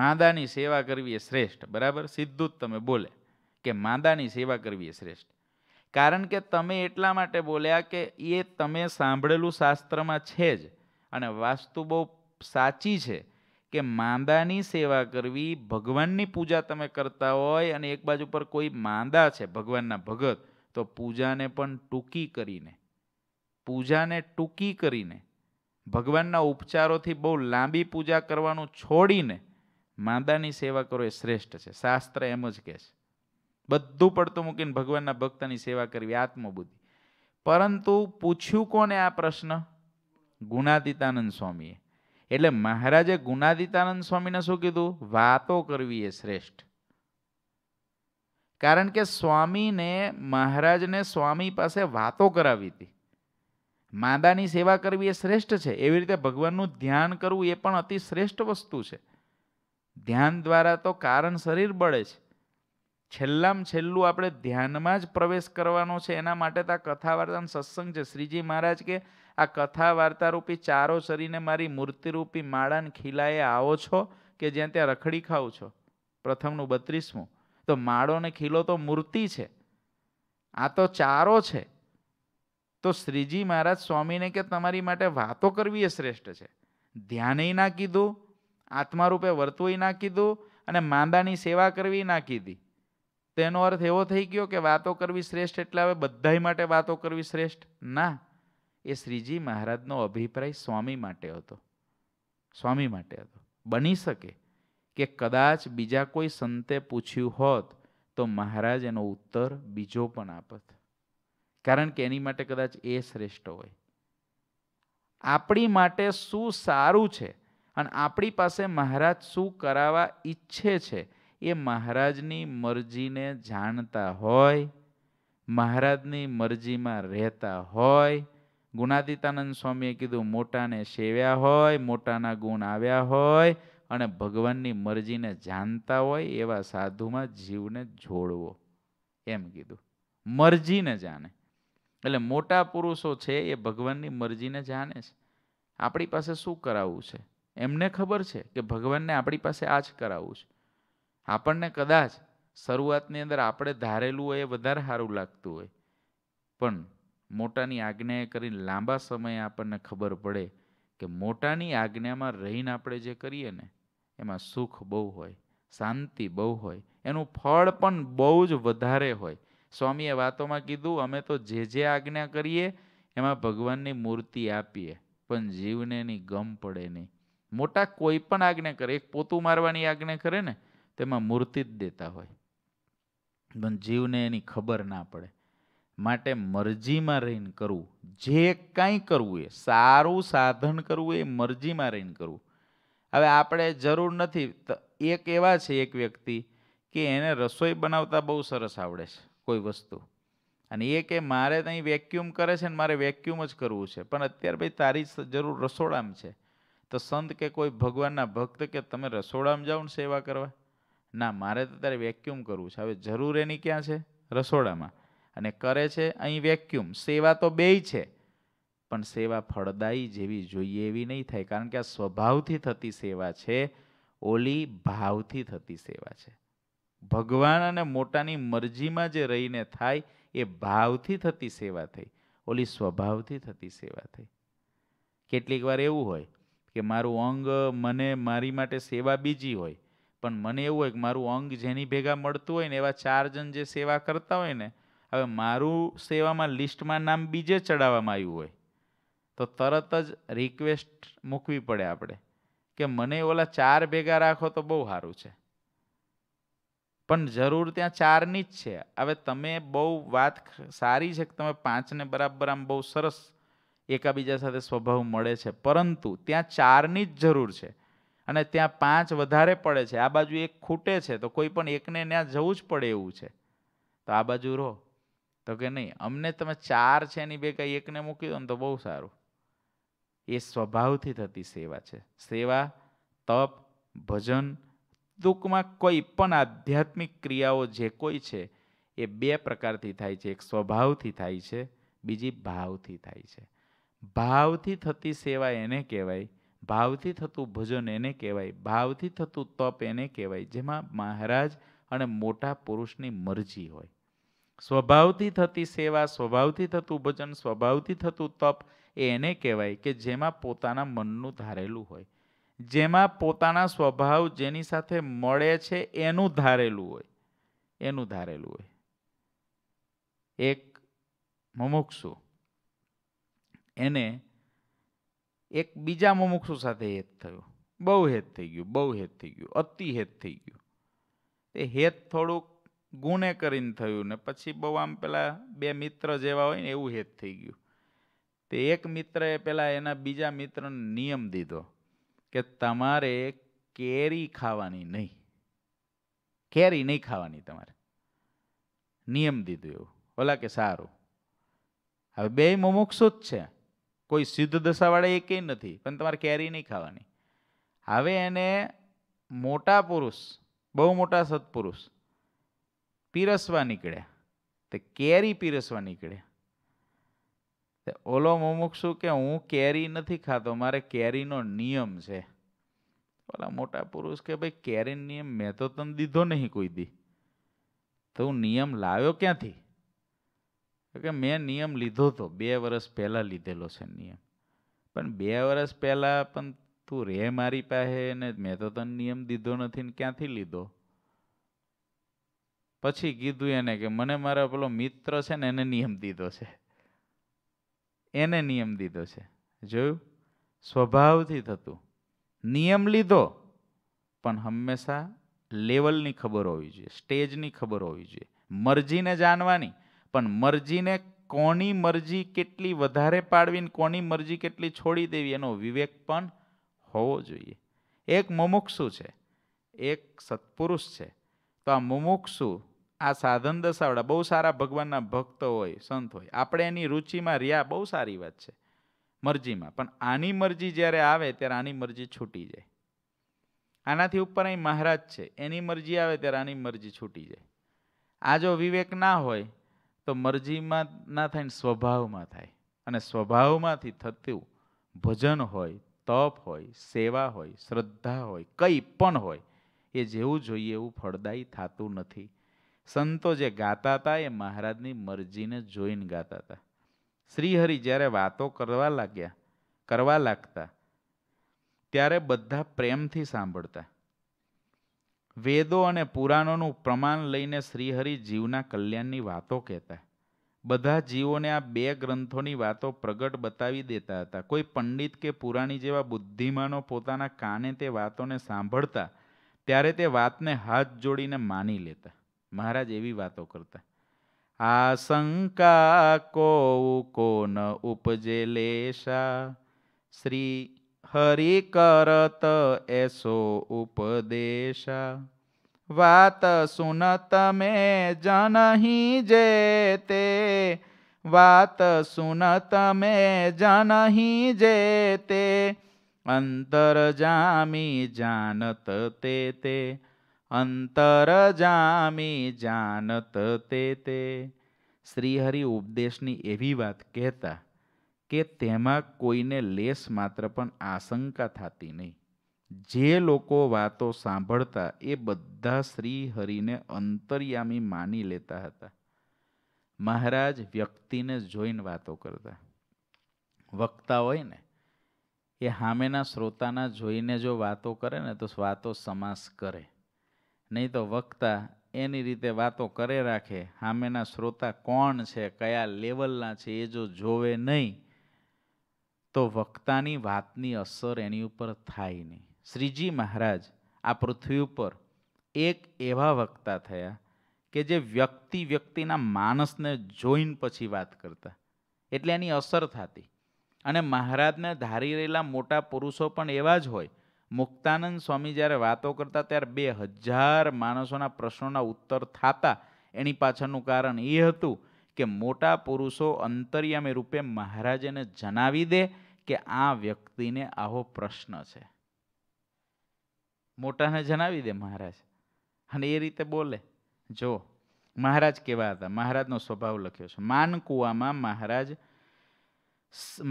[SPEAKER 1] માંદાની સેવા કરવી એ શ્રેષ્ઠ બરાબર સીધું જ તમે બોલે કે માંદાની સેવા કરવી એ શ્રેષ્ઠ કારણ કે તમે એટલા માટે બોલ્યા કે એ તમે સાંભળેલું શાસ્ત્રમાં છે જ અને વાસ્તુ બહુ સાચી છે કે માંદાની સેવા કરવી ભગવાનની પૂજા તમે કરતા હોય અને એક બાજુ પર કોઈ માંદા છે ભગવાનના ભગત તો પૂજાને પણ ટૂંકી કરીને પૂજાને ટૂંકી કરીને ભગવાનના ઉપચારોથી બહુ લાંબી પૂજા કરવાનું છોડીને માંદાની સેવા કરો એ શ્રેષ્ઠ છે શાસ્ત્ર એમ જ કહે છે બધું પડતું મૂકીને ભગવાનના ભક્તની સેવા કરવી આત્મબુદ્ધિ પરંતુ પૂછ્યું કોને આ પ્રશ્ન ગુણાદિતાનંદ સ્વામીએ એટલે મહારાજે ગુનાદિતાનંદ સ્વામીને શું કીધું વાતો કરવી એ શ્રેષ્ઠ કારણ કે સ્વામીને મહારાજને સ્વામી પાસે વાતો કરાવી હતી માદાની સેવા કરવી એ શ્રેષ્ઠ છે એવી રીતે ભગવાનનું ધ્યાન કરવું એ પણ અતિ શ્રેષ્ઠ વસ્તુ છે ધ્યાન દ્વારા તો કારણ શરીર બળે છે છેલ્લામાં છેલ્લું આપણે ધ્યાનમાં જ પ્રવેશ કરવાનો છે એના માટે તો આ કથા વાર્તાનો સત્સંગ છે શ્રીજી મહારાજ કે આ કથા વાર્તારૂપી ચારો ચરીને મારી મૂર્તિરૂપી માળાને ખીલાએ આવો છો કે જ્યાં ત્યાં રખડી ખાઉં છો પ્રથમનું બત્રીસમું તો માળો ને ખીલો તો મૂર્તિ છે આ તો ચારો છે તો શ્રીજી મહારાજ સ્વામીને કે તમારી માટે વાતો કરવી એ શ્રેષ્ઠ છે ધ્યાને ના કીધું આત્મારૂપે વર્તવું ના કીધું અને માંદાની સેવા કરવી ના કીધી તેનો અર્થ એવો થઈ ગયો કે વાતો કરવી શ્રેષ્ઠ એટલે હવે બધાય માટે વાતો કરવી શ્રેષ્ઠ ના એ શ્રીજી મહારાજનો અભિપ્રાય સ્વામી માટે હતો સ્વામી માટે હતો બની શકે કે કદાચ બીજા કોઈ સંતે પૂછ્યું હોત તો મહારાજ એનો ઉત્તર બીજો પણ આપત કારણ કે એની માટે કદાચ એ શ્રેષ્ઠ હોય આપણી માટે શું સારું છે અને આપણી પાસે મહારાજ શું કરાવવા ઈચ્છે છે એ મહારાજની મરજીને જાણતા હોય મહારાજની મરજીમાં રહેતા હોય ગુણાદિતાનંદ સ્વામીએ કીધું મોટાને સેવ્યા હોય મોટાના ગુણ આવ્યા હોય અને ભગવાનની મરજીને જાણતા હોય એવા સાધુમાં જીવને જોડવો એમ કીધું મરજીને જાણે એટલે મોટા પુરુષો છે એ ભગવાનની મરજીને જાણે છે આપણી પાસે શું કરાવવું છે એમને ખબર છે કે ભગવાનને આપણી પાસે આ જ કરાવવું છે આપણને કદાચ શરૂઆતની અંદર આપણે ધારેલું હોય એ વધારે સારું લાગતું હોય પણ મોટાની આજ્ઞાએ કરીને લાંબા સમયે આપણને ખબર પડે કે મોટાની આજ્ઞામાં રહીને આપણે જે કરીએ ને એમાં સુખ બહુ હોય શાંતિ બહુ હોય એનું ફળ પણ બહુ જ વધારે હોય સ્વામીએ વાતોમાં કીધું અમે તો જે જે આજ્ઞા કરીએ એમાં ભગવાનની મૂર્તિ આપીએ પણ જીવને એની ગમ પડે નહીં મોટા કોઈ પણ આજ્ઞા કરે એક પોતું મારવાની આજ્ઞા કરે ને તેમાં મૂર્તિ જ દેતા હોય પણ જીવને એની ખબર ના પડે માટે મરજીમાં રહીને કરવું જે કાંઈ કરવું એ સારું સાધન કરવું એ મરજીમાં રહીને કરવું હવે આપણે જરૂર નથી એક એવા છે એક વ્યક્તિ કે એને રસોઈ બનાવતા બહુ સરસ આવડે છે કોઈ વસ્તુ અને એ કે મારે ત્યાં વેક્યુમ કરે છે ને મારે વેક્યુમ જ કરવું છે પણ અત્યારે ભાઈ તારી જરૂર રસોડામાં છે તો સંત કે કોઈ ભગવાનના ભક્ત કે તમે રસોડામાં જાઓ ને સેવા કરવા ના મારે તો તારે વેક્યુમ કરવું છે હવે જરૂર એની ક્યાં છે રસોડામાં અને કરે છે અહીં વેક્યુમ સેવા તો બેય છે પણ સેવા ફળદાયી જેવી જોઈએ એવી નહીં થાય કારણ કે આ સ્વભાવથી થતી સેવા છે ઓલી ભાવથી થતી સેવા છે ભગવાન અને મોટાની મરજીમાં જે રહીને થાય એ ભાવથી થતી સેવા થઈ ઓલી સ્વભાવથી થતી સેવા થઈ કેટલીક વાર એવું હોય કે મારું અંગ મને મારી માટે સેવા બીજી હોય પણ મને એવું હોય કે મારું અંગ જેની ભેગા મળતું હોય ને એવા ચાર જણ જે સેવા કરતા હોય ને હવે મારું સેવામાં લિસ્ટમાં નામ બીજે ચડાવવામાં આવ્યું હોય તો તરત જ રિક્વેસ્ટ મૂકવી પડે આપણે કે મને ઓલા ચાર ભેગા રાખો તો બહુ સારું છે પણ જરૂર ત્યાં ચારની જ છે હવે તમે બહુ વાત સારી છે કે તમે પાંચને બરાબર આમ બહુ સરસ એકબીજા સાથે સ્વભાવ મળે છે પરંતુ ત્યાં ચારની જ જરૂર છે અને ત્યાં પાંચ વધારે પડે છે આ બાજુ એક ખૂટે છે તો કોઈ પણ એકને ત્યાં જવું જ પડે એવું છે તો આ બાજુ રહો તો કે નહીં અમને તમે ચાર છે એની બે કાંઈ એકને મૂકી દો ને તો બહુ સારું એ સ્વભાવથી થતી સેવા છે સેવા તપ ભજન ટૂંકમાં કોઈ પણ આધ્યાત્મિક ક્રિયાઓ જે કોઈ છે એ બે પ્રકારથી થાય છે એક સ્વભાવથી થાય છે બીજી ભાવથી થાય છે ભાવથી થતી સેવા એને કહેવાય ભાવથી થતું ભજન એને કહેવાય ભાવથી થતું તપ એને કહેવાય જેમાં મહારાજ અને મોટા પુરુષની મરજી હોય સ્વભાવથી થતી સેવા સ્વભાવથી થતું ભજન સ્વભાવથી થતું તપ એને કહેવાય કે જેમાં પોતાના મનનું ધારેલું હોય જેમાં પોતાના સ્વભાવ જેની સાથે મળે છે એનું ધારેલું હોય એનું ધારેલું હોય એક મુમુક્ષુ એને એક બીજા મુમુક્ષુ સાથે હેત થયું બહુ હેત થઈ ગયું બહુ હેત થઈ ગયું અતિ હેત થઈ ગયું એ હેત થોડુંક ગુણે કરીને થયું ને પછી બહુ આમ પેલા બે મિત્ર જેવા હોય ને એવું હેત થઈ ગયું તે એક મિત્રએ પેલા એના બીજા મિત્રને નિયમ દીધો કે તમારે કેરી ખાવાની નહીં કેરી નહીં ખાવાની તમારે નિયમ દીધો એવું ઓલા કે સારું હવે બે મુમુક્ષુ જ છે કોઈ સિદ્ધ દશાવાળા એ એકેય નથી પણ તમારે કેરી નહીં ખાવાની હવે એને મોટા પુરુષ બહુ મોટા સત્પુરુષ પીરસવા નીકળ્યા તે કેરી પીરસવા નીકળ્યા તે ઓલો મુમુક્ષુ કે હું કેરી નથી ખાતો મારે કેરીનો નિયમ છે ઓલા મોટા પુરુષ કે ભાઈ કેરી નિયમ મેં તો તને દીધો નહીં કોઈ દી તો હું નિયમ લાવ્યો ક્યાંથી કે મેં નિયમ લીધો તો બે વર્ષ પહેલાં લીધેલો છે નિયમ પણ બે વર્ષ પહેલાં પણ તું રે મારી પાસે ને મેં તો તને નિયમ દીધો નથી ને ક્યાંથી લીધો પછી કીધું એને કે મને મારા પેલો મિત્ર છે ને એને નિયમ દીધો છે એને નિયમ દીધો છે જોયું સ્વભાવથી થતું નિયમ લીધો પણ હંમેશા લેવલની ખબર હોવી જોઈએ સ્ટેજની ખબર હોવી જોઈએ મરજીને જાણવાની પણ મરજીને કોની મરજી કેટલી વધારે પાડવી ને કોની મરજી કેટલી છોડી દેવી એનો વિવેક પણ હોવો જોઈએ એક મુમુક્ષુ છે એક સત્પુરુષ છે તો આ મુમુક્ષુ આ સાધન દસાવડા બહુ સારા ભગવાનના ભક્ત હોય સંત હોય આપણે એની રુચિમાં રહ્યા બહુ સારી વાત છે મરજીમાં પણ આની મરજી જ્યારે આવે ત્યારે આની મરજી છૂટી જાય આનાથી ઉપર અહીં મહારાજ છે એની મરજી આવે ત્યારે આની મરજી છૂટી જાય આ જો વિવેક ના હોય તો મરજીમાં ના થાય ને સ્વભાવમાં થાય અને સ્વભાવમાંથી થતું ભજન હોય તપ હોય સેવા હોય શ્રદ્ધા હોય કંઈ પણ હોય એ જેવું જોઈએ એવું ફળદાયી થતું નથી સંતો જે ગાતા હતા એ મહારાજની મરજીને જોઈને ગાતા હતા શ્રીહરિ જ્યારે વાતો કરવા લાગ્યા કરવા લાગતા ત્યારે બધા પ્રેમથી સાંભળતા વેદો અને પુરાણોનું પ્રમાણ લઈને શ્રીહરિ જીવના કલ્યાણની વાતો કહેતા બધા જીવોને આ બે ગ્રંથોની વાતો પ્રગટ બતાવી દેતા હતા કોઈ પંડિત કે પુરાણી જેવા બુદ્ધિમાનો પોતાના કાને તે વાતોને સાંભળતા ત્યારે તે વાતને હાથ જોડીને માની લેતા મહારાજ એવી વાતો કરતા આશંકા કોઉ કોન ઉપજે લેશા શ્રી હરિ કરત એસો ઉપદેશા વાત સુનત મે જનહી જે તે વાત સુન તમે જનહી જે તે અંતર જામી જાનત તે તે અંતરજામી જાનત તે તે શ્રીહરિ ઉપદેશની એવી વાત કહેતા કે તેમાં કોઈને લેશ માત્ર પણ આશંકા થતી નહીં જે લોકો વાતો સાંભળતા એ બધા શ્રીહરિને અંતર્યામી માની લેતા હતા મહારાજ વ્યક્તિને જોઈને વાતો કરતા વક્તા હોય ને એ સામેના શ્રોતાના જોઈને જો વાતો કરે ને તો વાતો સમાસ કરે નહીં તો વક્તા એની રીતે વાતો કરે રાખે સામેના શ્રોતા કોણ છે કયા લેવલના છે એ જો જોવે નહીં તો વક્તાની વાતની અસર એની ઉપર થાય નહીં શ્રીજી મહારાજ આ પૃથ્વી ઉપર એક એવા વક્તા થયા કે જે વ્યક્તિ વ્યક્તિના માણસને જોઈને પછી વાત કરતા એટલે એની અસર થતી અને મહારાજને ધારી રહેલા મોટા પુરુષો પણ એવા જ હોય મુક્તાનંદ સ્વામી જ્યારે વાતો કરતા ત્યારે બે હજાર માણસોના પ્રશ્નોના ઉત્તર થતા એની પાછળનું કારણ એ હતું કે મોટા પુરુષો અંતર્યામી રૂપે મહારાજને જણાવી દે કે આ વ્યક્તિને આવો પ્રશ્ન છે મોટાને જણાવી દે મહારાજ અને એ રીતે બોલે જો મહારાજ કેવા હતા મહારાજનો સ્વભાવ લખ્યો છે માનકુવામાં મહારાજ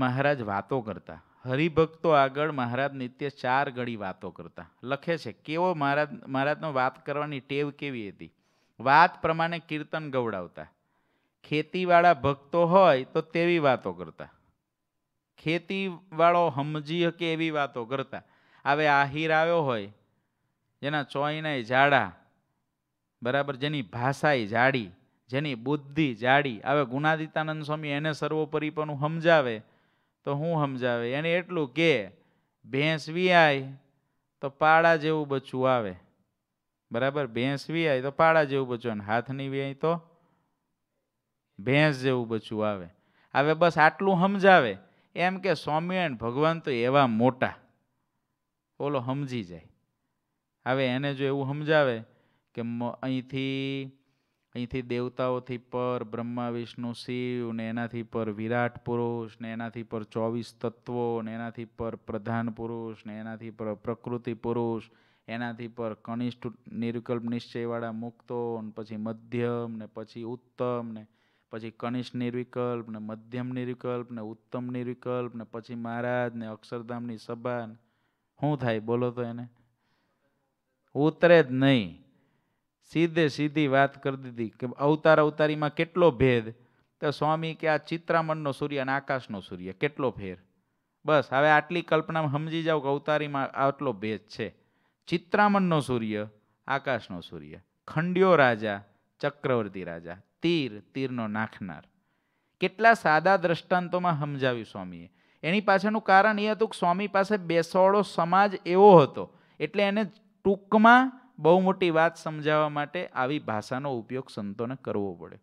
[SPEAKER 1] મહારાજ વાતો કરતા હરિભક્તો આગળ મહારાજ નિત્ય ચાર ઘડી વાતો કરતા લખે છે કેવો મહારાજ મહારાજનો વાત કરવાની ટેવ કેવી હતી વાત પ્રમાણે કીર્તન ગવડાવતા ખેતીવાળા ભક્તો હોય તો તેવી વાતો કરતા ખેતીવાળો હમજી શકે એવી વાતો કરતા હવે આહીર આવ્યો હોય જેના ચોઈના જાડા બરાબર જેની ભાષા જાડી જેની બુદ્ધિ જાડી હવે ગુણાદિતાનંદ સ્વામી એને સર્વોપરી પણ સમજાવે તો હું સમજાવે એને એટલું કે ભેંસ વિયાય તો પાડા જેવું બચ્ચું આવે બરાબર ભેંસ વિયાય તો પાડા જેવું બચ્ચું અને હાથ હાથની વિયાય તો ભેંસ જેવું બચ્ચું આવે હવે બસ આટલું સમજાવે એમ કે સ્વામિનારાયણ ભગવાન તો એવા મોટા ઓલો સમજી જાય હવે એને જો એવું સમજાવે કે અહીંથી અહીંથી દેવતાઓથી પર બ્રહ્મા વિષ્ણુ શિવ ને એનાથી પર વિરાટ પુરુષ ને એનાથી પર ચોવીસ તત્વો ને એનાથી પર પ્રધાન પુરુષ ને એનાથી પર પ્રકૃતિ પુરુષ એનાથી પર કનિષ્ઠ નિર્વિકલ્પ નિશ્ચયવાળા મુક્તો ને પછી મધ્યમ ને પછી ઉત્તમ ને પછી કનિષ્ઠ નિર્વિકલ્પ ને મધ્યમ નિર્વિકલ્પ ને ઉત્તમ નિર્વિકલ્પ ને પછી મહારાજ ને અક્ષરધામની સભા શું થાય બોલો તો એને ઉતરે જ નહીં સીધે સીધી વાત કરી દીધી કે અવતાર અવતારીમાં કેટલો ભેદ તો સ્વામી કે આ ચિત્રામણનો સૂર્ય અને આકાશનો સૂર્ય કેટલો ફેર બસ હવે આટલી કલ્પનામાં સમજી જાઓ કે અવતારીમાં આટલો ભેદ છે ચિત્રામણનો સૂર્ય આકાશનો સૂર્ય ખંડ્યો રાજા ચક્રવર્તી રાજા તીર તીરનો નાખનાર કેટલા સાદા દ્રષ્ટાંતોમાં સમજાવ્યું સ્વામીએ એની પાછળનું કારણ એ હતું કે સ્વામી પાસે બેસોડો સમાજ એવો હતો એટલે એને ટૂંકમાં બહુ મોટી વાત સમજાવવા માટે આવી ભાષાનો ઉપયોગ સંતોને કરવો પડે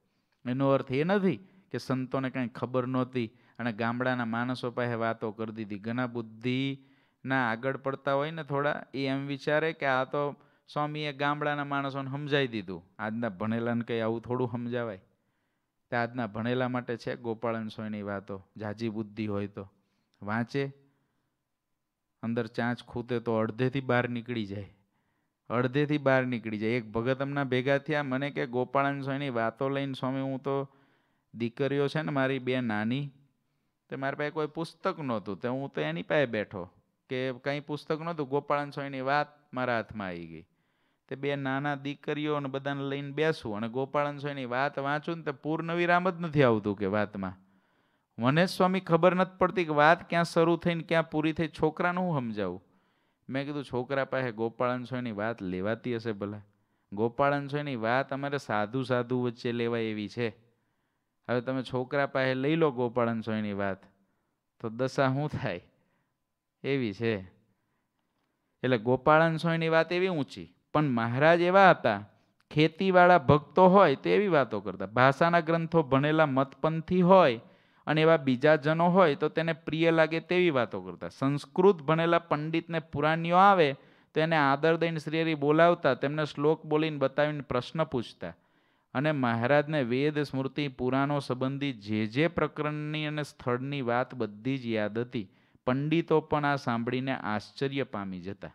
[SPEAKER 1] એનો અર્થ એ નથી કે સંતોને કાંઈ ખબર નહોતી અને ગામડાના માણસો પાસે વાતો કરી દીધી ઘણા બુદ્ધિના આગળ પડતા હોય ને થોડા એ એમ વિચારે કે આ તો સ્વામીએ ગામડાના માણસોને સમજાવી દીધું આજના ભણેલાને કંઈ આવું થોડું સમજાવાય તે આજના ભણેલા માટે છે ગોપાળન સોયની વાતો જાજી બુદ્ધિ હોય તો વાંચે અંદર ચાંચ ખૂતે તો અડધેથી બહાર નીકળી જાય અડધેથી બહાર નીકળી જાય એક ભગત હમણાં ભેગા થયા મને કે ગોપાળન સ્વામીની વાતો લઈને સ્વામી હું તો દીકરીઓ છે ને મારી બે નાની તે મારી પાસે કોઈ પુસ્તક નહોતું તે હું તો એની પાસે બેઠો કે કંઈ પુસ્તક નહોતું ગોપાળન સ્વામીની વાત મારા હાથમાં આવી ગઈ તે બે નાના દીકરીઓ અને બધાને લઈને બેસું અને ગોપાળન સ્વામીની વાત વાંચું ને તો પૂર્ણ વિરામ જ નથી આવતું કે વાતમાં મને સ્વામી ખબર નથી પડતી કે વાત ક્યાં શરૂ થઈને ક્યાં પૂરી થઈ છોકરાનું હું સમજાવું મેં કીધું છોકરા પાસે ગોપાળન સોયની વાત લેવાતી હશે ભલા ગોપાળન સોયની વાત અમારે સાધુ સાધુ વચ્ચે લેવાય એવી છે હવે તમે છોકરા પાસે લઈ લો ગોપાળન સોયની વાત તો દશા શું થાય એવી છે એટલે ગોપાળન સોયની વાત એવી ઊંચી પણ મહારાજ એવા હતા ખેતીવાળા ભક્તો હોય તો એવી વાતો કરતા ભાષાના ગ્રંથો ભણેલા મતપંથી હોય અને એવા બીજા જનો હોય તો તેને પ્રિય લાગે તેવી વાતો કરતા સંસ્કૃત ભણેલા પંડિતને પુરાણીઓ આવે તો એને આદર દઈને શ્રીહરિ બોલાવતા તેમને શ્લોક બોલીને બતાવીને પ્રશ્ન પૂછતા અને મહારાજને વેદ સ્મૃતિ પુરાણો સંબંધી જે જે પ્રકરણની અને સ્થળની વાત બધી જ યાદ હતી પંડિતો પણ આ સાંભળીને આશ્ચર્ય પામી જતા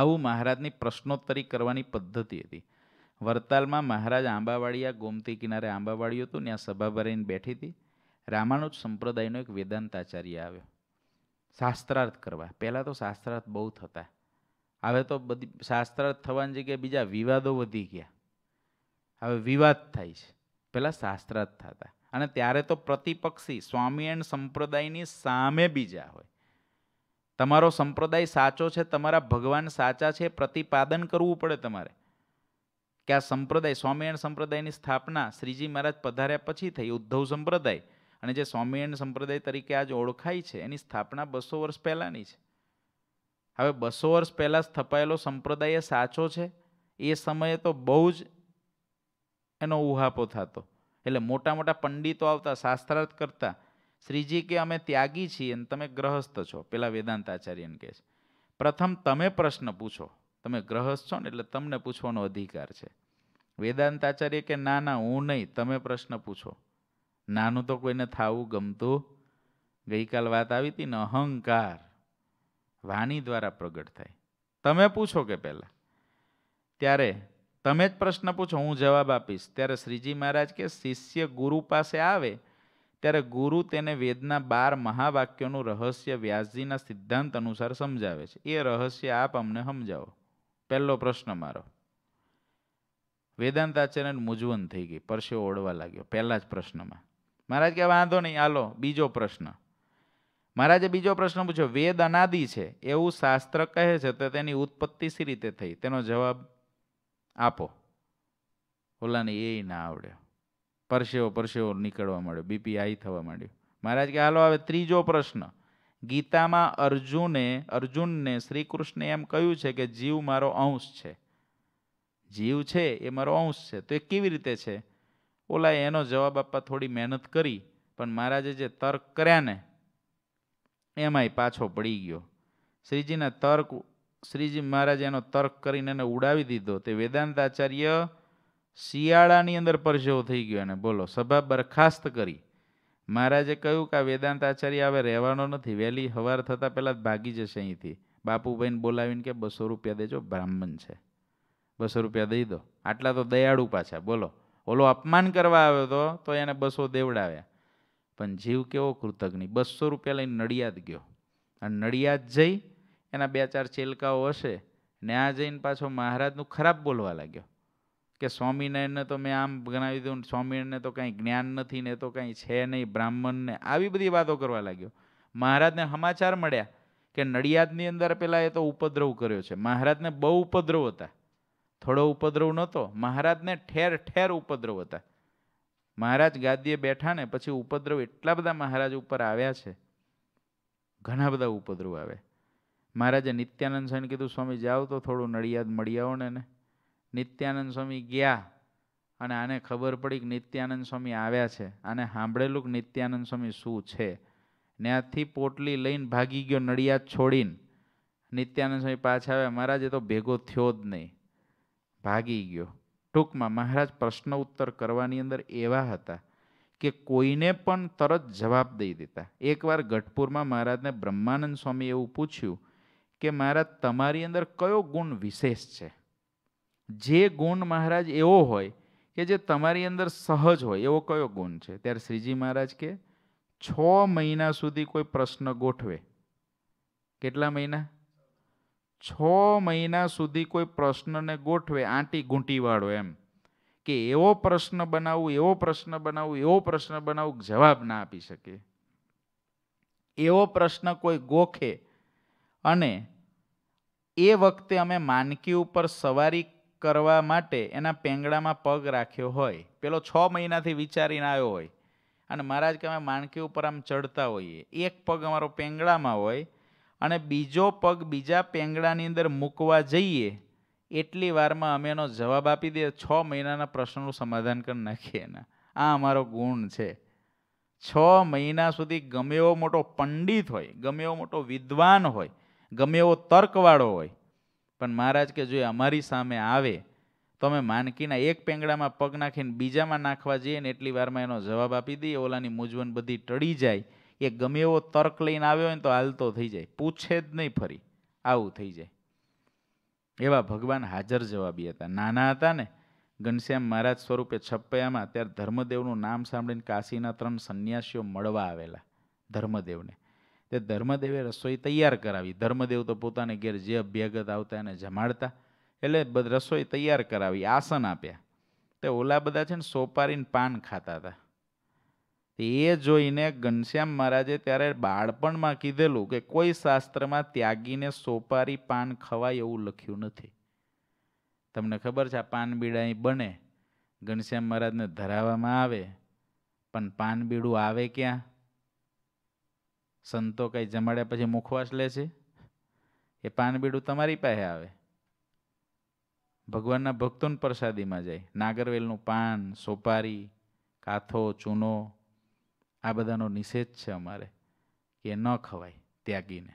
[SPEAKER 1] આવું મહારાજની પ્રશ્નોત્તરી કરવાની પદ્ધતિ હતી વરતાલમાં મહારાજ આંબાવાડિયા ગોમતી કિનારે આંબાવાડિયું હતું ત્યાં સભા ભરીને બેઠી હતી રામાનુજ સંપ્રદાયનો એક વેદાંત આચાર્ય આવ્યો શાસ્ત્રાર્થ કરવા પહેલાં તો શાસ્ત્રાર્થ બહુ થતા હવે તો બધી શાસ્ત્રાર્થ થવાની જગ્યાએ બીજા વિવાદો વધી ગયા હવે વિવાદ થાય છે પહેલાં શાસ્ત્રાર્થ થતા અને ત્યારે તો પ્રતિપક્ષી સ્વામી એન્ડ સંપ્રદાયની સામે બીજા હોય તમારો સંપ્રદાય સાચો છે તમારા ભગવાન સાચા છે પ્રતિપાદન કરવું પડે તમારે કે આ સંપ્રદાય સ્વામિનારાયણ સંપ્રદાયની સ્થાપના શ્રીજી મહારાજ પધાર્યા પછી થઈ ઉદ્ધવ સંપ્રદાય અને જે સ્વામિનારાયણ સંપ્રદાય તરીકે આજે ઓળખાય છે એની સ્થાપના બસો વર્ષ પહેલાંની છે હવે બસો વર્ષ પહેલાં સ્થપાયેલો સંપ્રદાય સાચો છે એ સમયે તો બહુ જ એનો ઉહાપો થતો એટલે મોટા મોટા પંડિતો આવતા શાસ્ત્રાર્થ કરતા શ્રીજી કે અમે ત્યાગી છીએ અને તમે ગ્રહસ્થ છો પેલા વેદાંત આચાર્યને કહે છે પ્રથમ તમે પ્રશ્ન પૂછો તમે ગ્રહસ્થ છો ને એટલે તમને પૂછવાનો અધિકાર છે વેદાંત આચાર્ય કે ના ના હું નહીં તમે પ્રશ્ન પૂછો નાનું તો કોઈને થવું ગમતું ગઈકાલ વાત આવી હતી ને અહંકાર વાણી દ્વારા પ્રગટ થાય તમે પૂછો કે પહેલાં ત્યારે તમે જ પ્રશ્ન પૂછો હું જવાબ આપીશ ત્યારે શ્રીજી મહારાજ કે શિષ્ય ગુરુ પાસે આવે ત્યારે ગુરુ તેને વેદના બાર મહાવાક્યોનું રહસ્ય વ્યાસજીના સિદ્ધાંત અનુસાર સમજાવે છે એ રહસ્ય આપ અમને સમજાવો પહેલો પ્રશ્ન મારો વેદાંત આચાર્યને મૂંઝવણ થઈ ગઈ પરસે ઓળવા લાગ્યો પહેલાં જ પ્રશ્નમાં મહારાજ કે વાંધો નહીં હાલો બીજો પ્રશ્ન મહારાજે બીજો પ્રશ્ન પૂછ્યો વેદ અનાદિ છે એવું શાસ્ત્ર કહે છે તો તેની ઉત્પત્તિ સી રીતે થઈ તેનો જવાબ આપો ઓલાને એ ના આવડ્યો પરસેવો પરસેવો નીકળવા માંડ્યો બીપી હાઈ થવા માંડ્યું મહારાજ કે હાલો હવે ત્રીજો પ્રશ્ન ગીતામાં અર્જુને અર્જુનને શ્રી એમ કહ્યું છે કે જીવ મારો અંશ છે જીવ છે એ મારો અંશ છે તો એ કેવી રીતે છે ઓલા એનો જવાબ આપવા થોડી મહેનત કરી પણ મહારાજે જે તર્ક કર્યા ને એમાંય પાછો પડી ગયો શ્રીજીના તર્ક શ્રીજી મહારાજ એનો તર્ક કરીને એને ઉડાવી દીધો તે વેદાંત આચાર્ય શિયાળાની અંદર પરસેવો થઈ ગયો એને બોલો સભા બરખાસ્ત કરી મહારાજે કહ્યું કે આ વેદાંત આચાર્ય હવે રહેવાનો નથી વહેલી હવાર થતાં પહેલાં જ ભાગી જશે અહીંથી બાપુભાઈને બોલાવીને કે બસો રૂપિયા દેજો બ્રાહ્મણ છે બસો રૂપિયા દઈ દો આટલા તો દયાળુ પાછા બોલો ઓલો અપમાન કરવા આવ્યો હતો તો એને બસો દેવડાવ્યા પણ જીવ કેવો કૃતજ્ઞ બસો રૂપિયા લઈને નડિયાદ ગયો અને નડિયાદ જઈ એના બે ચાર ચેલકાઓ હશે ને આ જઈને પાછો મહારાજનું ખરાબ બોલવા લાગ્યો કે સ્વામિનારાયણને તો મેં આમ ગણાવી દઉં સ્વામિનારાયણને તો કાંઈ જ્ઞાન નથી ને તો કાંઈ છે નહીં બ્રાહ્મણને આવી બધી વાતો કરવા લાગ્યો મહારાજને સમાચાર મળ્યા કે નડિયાદની અંદર પેલા એ તો ઉપદ્રવ કર્યો છે મહારાજને બહુ ઉપદ્રવ હતા થોડો ઉપદ્રવ નહોતો મહારાજને ઠેર ઠેર ઉપદ્રવ હતા મહારાજ ગાદીએ બેઠા ને પછી ઉપદ્રવ એટલા બધા મહારાજ ઉપર આવ્યા છે ઘણા બધા ઉપદ્રવ આવે મહારાજે નિત્યાનંદ સ્વામીને કીધું સ્વામી જાઓ તો થોડું નડિયાદ મળી આવો ને નિત્યાનંદ સ્વામી ગયા અને આને ખબર પડી કે નિત્યાનંદ સ્વામી આવ્યા છે આને સાંભળેલું કે નિત્યાનંદ સ્વામી શું છે ત્યાંથી પોટલી લઈને ભાગી ગયો નડિયાદ છોડીને નિત્યાનંદ સ્વામી પાછા આવ્યા મહારાજ એ તો ભેગો થયો જ નહીં ભાગી ગયો ટૂંકમાં મહારાજ પ્રશ્ન ઉત્તર કરવાની અંદર એવા હતા કે કોઈને પણ તરત જવાબ દઈ દેતા એકવાર ગઢપુરમાં મહારાજને બ્રહ્માનંદ સ્વામી એવું પૂછ્યું કે મહારાજ તમારી અંદર કયો ગુણ વિશેષ છે જે ગુણ મહારાજ એવો હોય કે જે તમારી અંદર સહજ હોય એવો કયો ગુણ છે ત્યારે શ્રીજી મહારાજ કે છ મહિના સુધી કોઈ પ્રશ્ન ગોઠવે કેટલા મહિના છ મહિના સુધી કોઈ પ્રશ્નને ગોઠવે આંટી ઘૂંટીવાળો એમ કે એવો પ્રશ્ન બનાવું એવો પ્રશ્ન બનાવું એવો પ્રશ્ન બનાવું જવાબ ના આપી શકે એવો પ્રશ્ન કોઈ ગોખે અને એ વખતે અમે માનકી ઉપર સવારી કરવા માટે એના પેંગડામાં પગ રાખ્યો હોય પેલો છ મહિનાથી વિચારીને આવ્યો હોય અને મહારાજ કે અમે માનકી ઉપર આમ ચડતા હોઈએ એક પગ અમારો પેંગડામાં હોય અને બીજો પગ બીજા પેંગડાની અંદર મૂકવા જઈએ એટલી વારમાં અમે એનો જવાબ આપી દઈએ છ મહિનાના પ્રશ્નનું સમાધાન કરી નાખીએ એના આ અમારો ગુણ છે છ મહિના સુધી ગમે એવો મોટો પંડિત હોય ગમે એવો મોટો વિદ્વાન હોય ગમે એવો તર્કવાળો હોય પણ મહારાજ કે જો અમારી સામે આવે તો અમે માનકીના એક પેંગડામાં પગ નાખીને બીજામાં નાખવા જઈએ ને એટલી વારમાં એનો જવાબ આપી દઈએ ઓલાની મૂંઝવણ બધી ટળી જાય એ ગમે એવો તર્ક લઈને આવ્યો હોય ને તો હાલતો થઈ જાય પૂછે જ નહીં ફરી આવું થઈ જાય એવા ભગવાન હાજર જવાબી હતા નાના હતા ને ઘનશ્યામ મહારાજ સ્વરૂપે છપ્પયામાં ત્યારે ધર્મદેવનું નામ સાંભળીને કાશીના ત્રણ સંન્યાસીઓ મળવા આવેલા ધર્મદેવને તે ધર્મદેવે રસોઈ તૈયાર કરાવી ધર્મદેવ તો પોતાને ઘેર જે અભ્યાગત આવતા એને જમાડતા એટલે રસોઈ તૈયાર કરાવી આસન આપ્યા તે ઓલા બધા છે ને સોપારીને પાન ખાતા હતા એ જોઈને ઘનશ્યામ મહારાજે ત્યારે બાળપણમાં કીધેલું કે કોઈ શાસ્ત્રમાં ત્યાગીને સોપારી પાન ખવાય એવું લખ્યું નથી તમને ખબર છે આ પાનબીડા અહીં બને ઘનશ્યામ મહારાજને ધરાવવામાં આવે પણ પાનબીડું આવે ક્યાં સંતો કંઈ જમાડ્યા પછી મુખવાસ લે છે એ પાનબીડું તમારી પાસે આવે ભગવાનના ભક્તોને પ્રસાદીમાં જાય નાગરવેલનું પાન સોપારી કાથો ચૂનો આ બધાનો નિષેધ છે અમારે કે ન ખવાય ત્યાગીને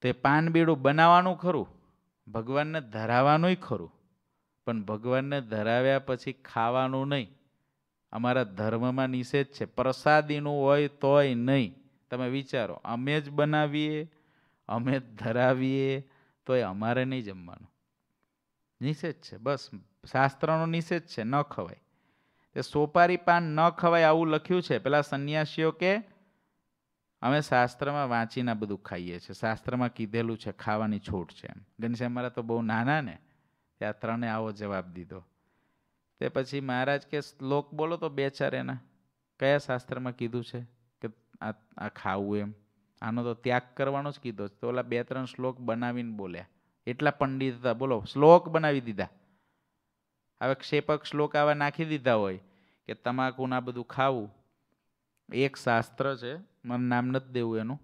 [SPEAKER 1] તે પાનબીડું બનાવવાનું ખરું ભગવાનને ધરાવવાનું ખરું પણ ભગવાનને ધરાવ્યા પછી ખાવાનું નહીં અમારા ધર્મમાં નિષેધ છે પ્રસાદીનું હોય તોય નહીં તમે વિચારો અમે જ બનાવીએ અમે જ ધરાવીએ તોય અમારે નહીં જમવાનું નિષેધ છે બસ શાસ્ત્રનો નિષેધ છે ન ખવાય તે સોપારી પાન ન ખવાય આવું લખ્યું છે પેલા સંન્યાસીઓ કે અમે શાસ્ત્રમાં વાંચીને બધું ખાઈએ છીએ શાસ્ત્રમાં કીધેલું છે ખાવાની છૂટ છે એમ ઘનશ્યામ મારા તો બહુ નાના ને ત્યાં ત્રણે આવો જવાબ દીધો તે પછી મહારાજ કે શ્લોક બોલો તો બે ચાર એના કયા શાસ્ત્રમાં કીધું છે કે આ આ ખાવું એમ આનો તો ત્યાગ કરવાનો જ કીધો છે તો ઓલા બે ત્રણ શ્લોક બનાવીને બોલ્યા એટલા પંડિત હતા બોલો શ્લોક બનાવી દીધા હવે ક્ષેપક શ્લોક આવા નાખી દીધા હોય કે તમાકુના બધું ખાવું એક શાસ્ત્ર છે મને નામ નથી દેવું એનું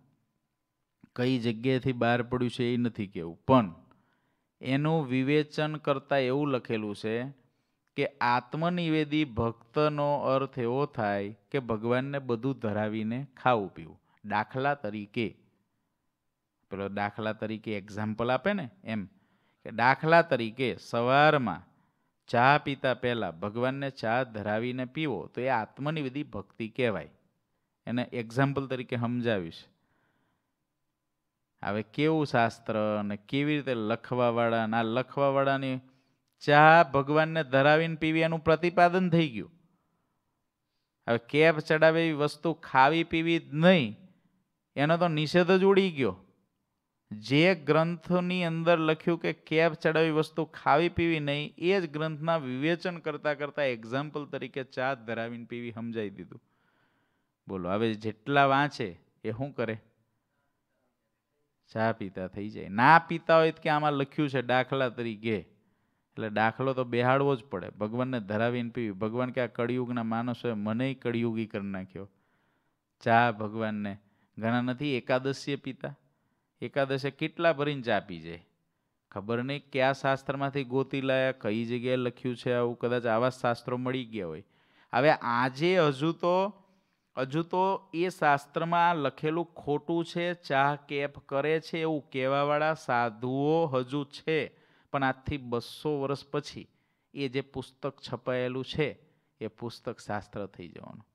[SPEAKER 1] કઈ જગ્યાએથી બહાર પડ્યું છે એ નથી કહેવું પણ એનું વિવેચન કરતાં એવું લખેલું છે કે આત્મનિવેદી ભક્તનો અર્થ એવો થાય કે ભગવાનને બધું ધરાવીને ખાવું પીવું દાખલા તરીકે પેલો દાખલા તરીકે એક્ઝામ્પલ આપે ને એમ કે દાખલા તરીકે સવારમાં ચા પીતા પહેલાં ભગવાનને ચા ધરાવીને પીવો તો એ આત્મનિવેદી ભક્તિ કહેવાય એને એક્ઝામ્પલ તરીકે સમજાવીશ હવે કેવું શાસ્ત્ર અને કેવી રીતે લખવાવાળા અને આ લખવાવાળાની ચા ભગવાનને ધરાવીને પીવી એનું પ્રતિપાદન થઈ ગયું હવે કેપ ચડાવે એવી વસ્તુ ખાવી પીવી જ નહીં એનો તો નિષેધ જ ઉડી ગયો જે ગ્રંથની અંદર લખ્યું કે કેબ ચડાવી વસ્તુ ખાવી પીવી નહીં એ જ ગ્રંથના વિવેચન કરતાં કરતાં એક્ઝામ્પલ તરીકે ચા ધરાવીને પીવી સમજાવી દીધું બોલો હવે જેટલા વાંચે એ શું કરે ચા પીતા થઈ જાય ના પીતા હોય કે આમાં લખ્યું છે દાખલા તરીકે એટલે દાખલો તો બેહાડવો જ પડે ભગવાનને ધરાવીને પીવી ભગવાન કે આ કળિયુગના માણસોએ મને કળિયુગી કરી નાખ્યો ચા ભગવાનને ઘણા નથી એકાદશીએ પીતા એકાદશે કેટલા ભરીને ચાપી જાય ખબર નહીં કયા શાસ્ત્રમાંથી ગોતી લાયા કઈ જગ્યાએ લખ્યું છે આવું કદાચ આવા શાસ્ત્રો મળી ગયા હોય હવે આજે હજુ તો હજુ તો એ શાસ્ત્રમાં લખેલું ખોટું છે ચાહ કેપ કરે છે એવું કહેવાવાળા સાધુઓ હજુ છે પણ આજથી બસો વર્ષ પછી એ જે પુસ્તક છપાયેલું છે એ પુસ્તક શાસ્ત્ર થઈ જવાનું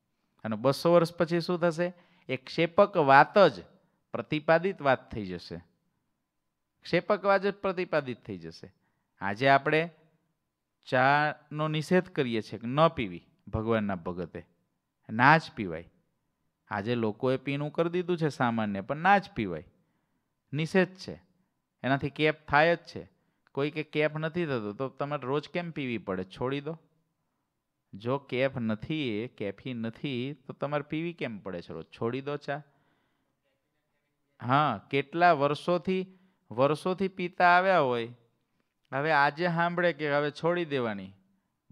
[SPEAKER 1] અને બસો વર્ષ પછી શું થશે એક ક્ષેપક વાત જ પ્રતિપાદિત વાત થઈ જશે ક્ષેપકવાજ જ પ્રતિપાદિત થઈ જશે આજે આપણે ચાનો નિષેધ કરીએ છીએ કે ન પીવી ભગવાનના ભગતે ના જ પીવાય આજે લોકોએ પીણું કરી દીધું છે સામાન્ય પણ ના જ પીવાય નિષેધ છે એનાથી કેપ થાય જ છે કોઈ કે કેપ નથી થતો તો તમારે રોજ કેમ પીવી પડે છોડી દો જો કેફ નથી કેફી નથી તો તમારે પીવી કેમ પડે છે રોજ છોડી દો ચા હા કેટલા વર્ષોથી વર્ષોથી પીતા આવ્યા હોય હવે આજે સાંભળે કે હવે છોડી દેવાની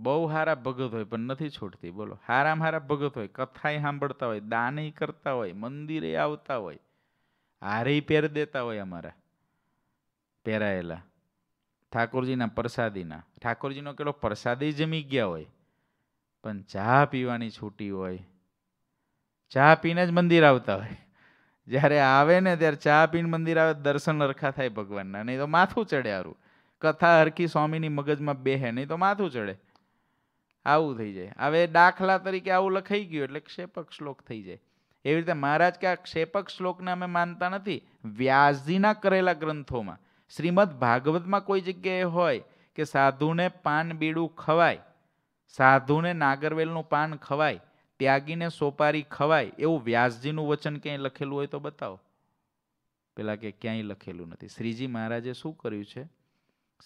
[SPEAKER 1] બહુ સારા ભગત હોય પણ નથી છોડતી બોલો હારામ હારા ભગત હોય કથાએ સાંભળતા હોય દાને કરતા હોય મંદિરે આવતા હોય હારે પહેર દેતા હોય અમારા પહેરાયેલા ઠાકોરજીના પ્રસાદીના ઠાકોરજીનો કેટલો પ્રસાદી જમી ગયા હોય પણ ચા પીવાની છૂટી હોય ચા પીને જ મંદિર આવતા હોય જ્યારે આવે ને ત્યારે ચા પીને મંદિર આવે દર્શન હરખા થાય ભગવાનના નહીં તો માથું ચડે હારું કથા હરખી સ્વામીની મગજમાં બેહે નહીં તો માથું ચડે આવું થઈ જાય હવે દાખલા તરીકે આવું લખાઈ ગયું એટલે ક્ષેપક શ્લોક થઈ જાય એવી રીતે મહારાજ કે આ ક્ષેપક શ્લોકને અમે માનતા નથી વ્યાસજીના કરેલા ગ્રંથોમાં શ્રીમદ ભાગવતમાં કોઈ જગ્યાએ હોય કે સાધુને પાન બીડું ખવાય સાધુને નાગરવેલનું પાન ખવાય ત્યાગીને સોપારી ખવાય એવું વ્યાસજીનું વચન ક્યાંય લખેલું હોય તો બતાવો પેલા કે ક્યાંય લખેલું નથી શ્રીજી મહારાજે શું કર્યું છે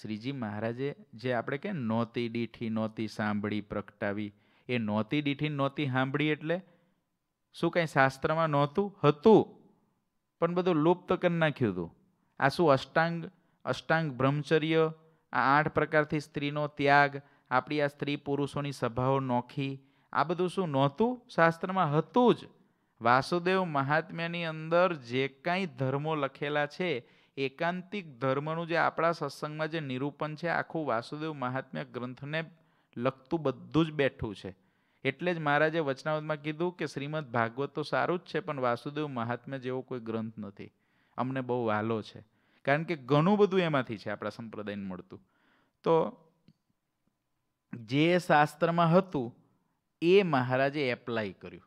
[SPEAKER 1] શ્રીજી મહારાજે જે આપણે કે નહોતી દીઠી નહોતી સાંભળી પ્રગટાવી એ નહોતી દીઠી નહોતી સાંભળી એટલે શું કાંઈ શાસ્ત્રમાં નહોતું હતું પણ બધું લુપ્ત કરી નાખ્યું હતું આ શું અષ્ટાંગ અષ્ટાંગ બ્રહ્મચર્ય આ આઠ પ્રકારથી સ્ત્રીનો ત્યાગ આપણી આ સ્ત્રી પુરુષોની સભાઓ નોખી આ બધું શું નહોતું શાસ્ત્રમાં હતું જ વાસુદેવ મહાત્મ્યની અંદર જે કાંઈ ધર્મો લખેલા છે એકાંતિક ધર્મનું જે આપણા સત્સંગમાં જે નિરૂપણ છે આખું વાસુદેવ મહાત્મ્ય ગ્રંથને લખતું બધું જ બેઠું છે એટલે જ મહારાજે વચનાવતમાં કીધું કે શ્રીમદ ભાગવત તો સારું જ છે પણ વાસુદેવ મહાત્મ્ય જેવો કોઈ ગ્રંથ નથી અમને બહુ વાલો છે કારણ કે ઘણું બધું એમાંથી છે આપણા સંપ્રદાયને મળતું તો જે શાસ્ત્રમાં હતું એ મહારાજે એપ્લાય કર્યું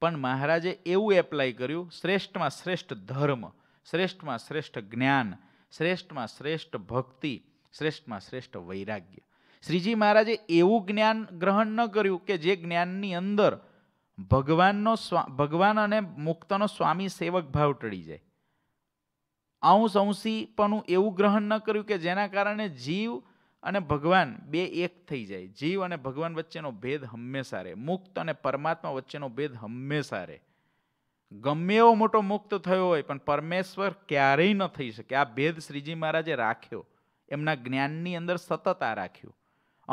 [SPEAKER 1] પણ મહારાજે એવું એપ્લાય કર્યું શ્રેષ્ઠમાં શ્રેષ્ઠ ધર્મ શ્રેષ્ઠમાં શ્રેષ્ઠ જ્ઞાન શ્રેષ્ઠમાં શ્રેષ્ઠ ભક્તિ શ્રેષ્ઠમાં શ્રેષ્ઠ વૈરાગ્ય શ્રીજી મહારાજે એવું જ્ઞાન ગ્રહણ ન કર્યું કે જે જ્ઞાનની અંદર ભગવાનનો ભગવાન અને મુક્તનો સ્વામી સેવક ભાવ ટળી જાય અંશ અંશીપણું એવું ગ્રહણ ન કર્યું કે જેના કારણે જીવ અને ભગવાન બે એક થઈ જાય જીવ અને ભગવાન વચ્ચેનો ભેદ હંમેશા રહે મુક્ત અને પરમાત્મા વચ્ચેનો ભેદ હંમેશા રહે ગમે એવો મોટો મુક્ત થયો હોય પણ પરમેશ્વર ક્યારેય ન થઈ શકે આ ભેદ શ્રીજી મહારાજે રાખ્યો એમના જ્ઞાનની અંદર સતત આ રાખ્યું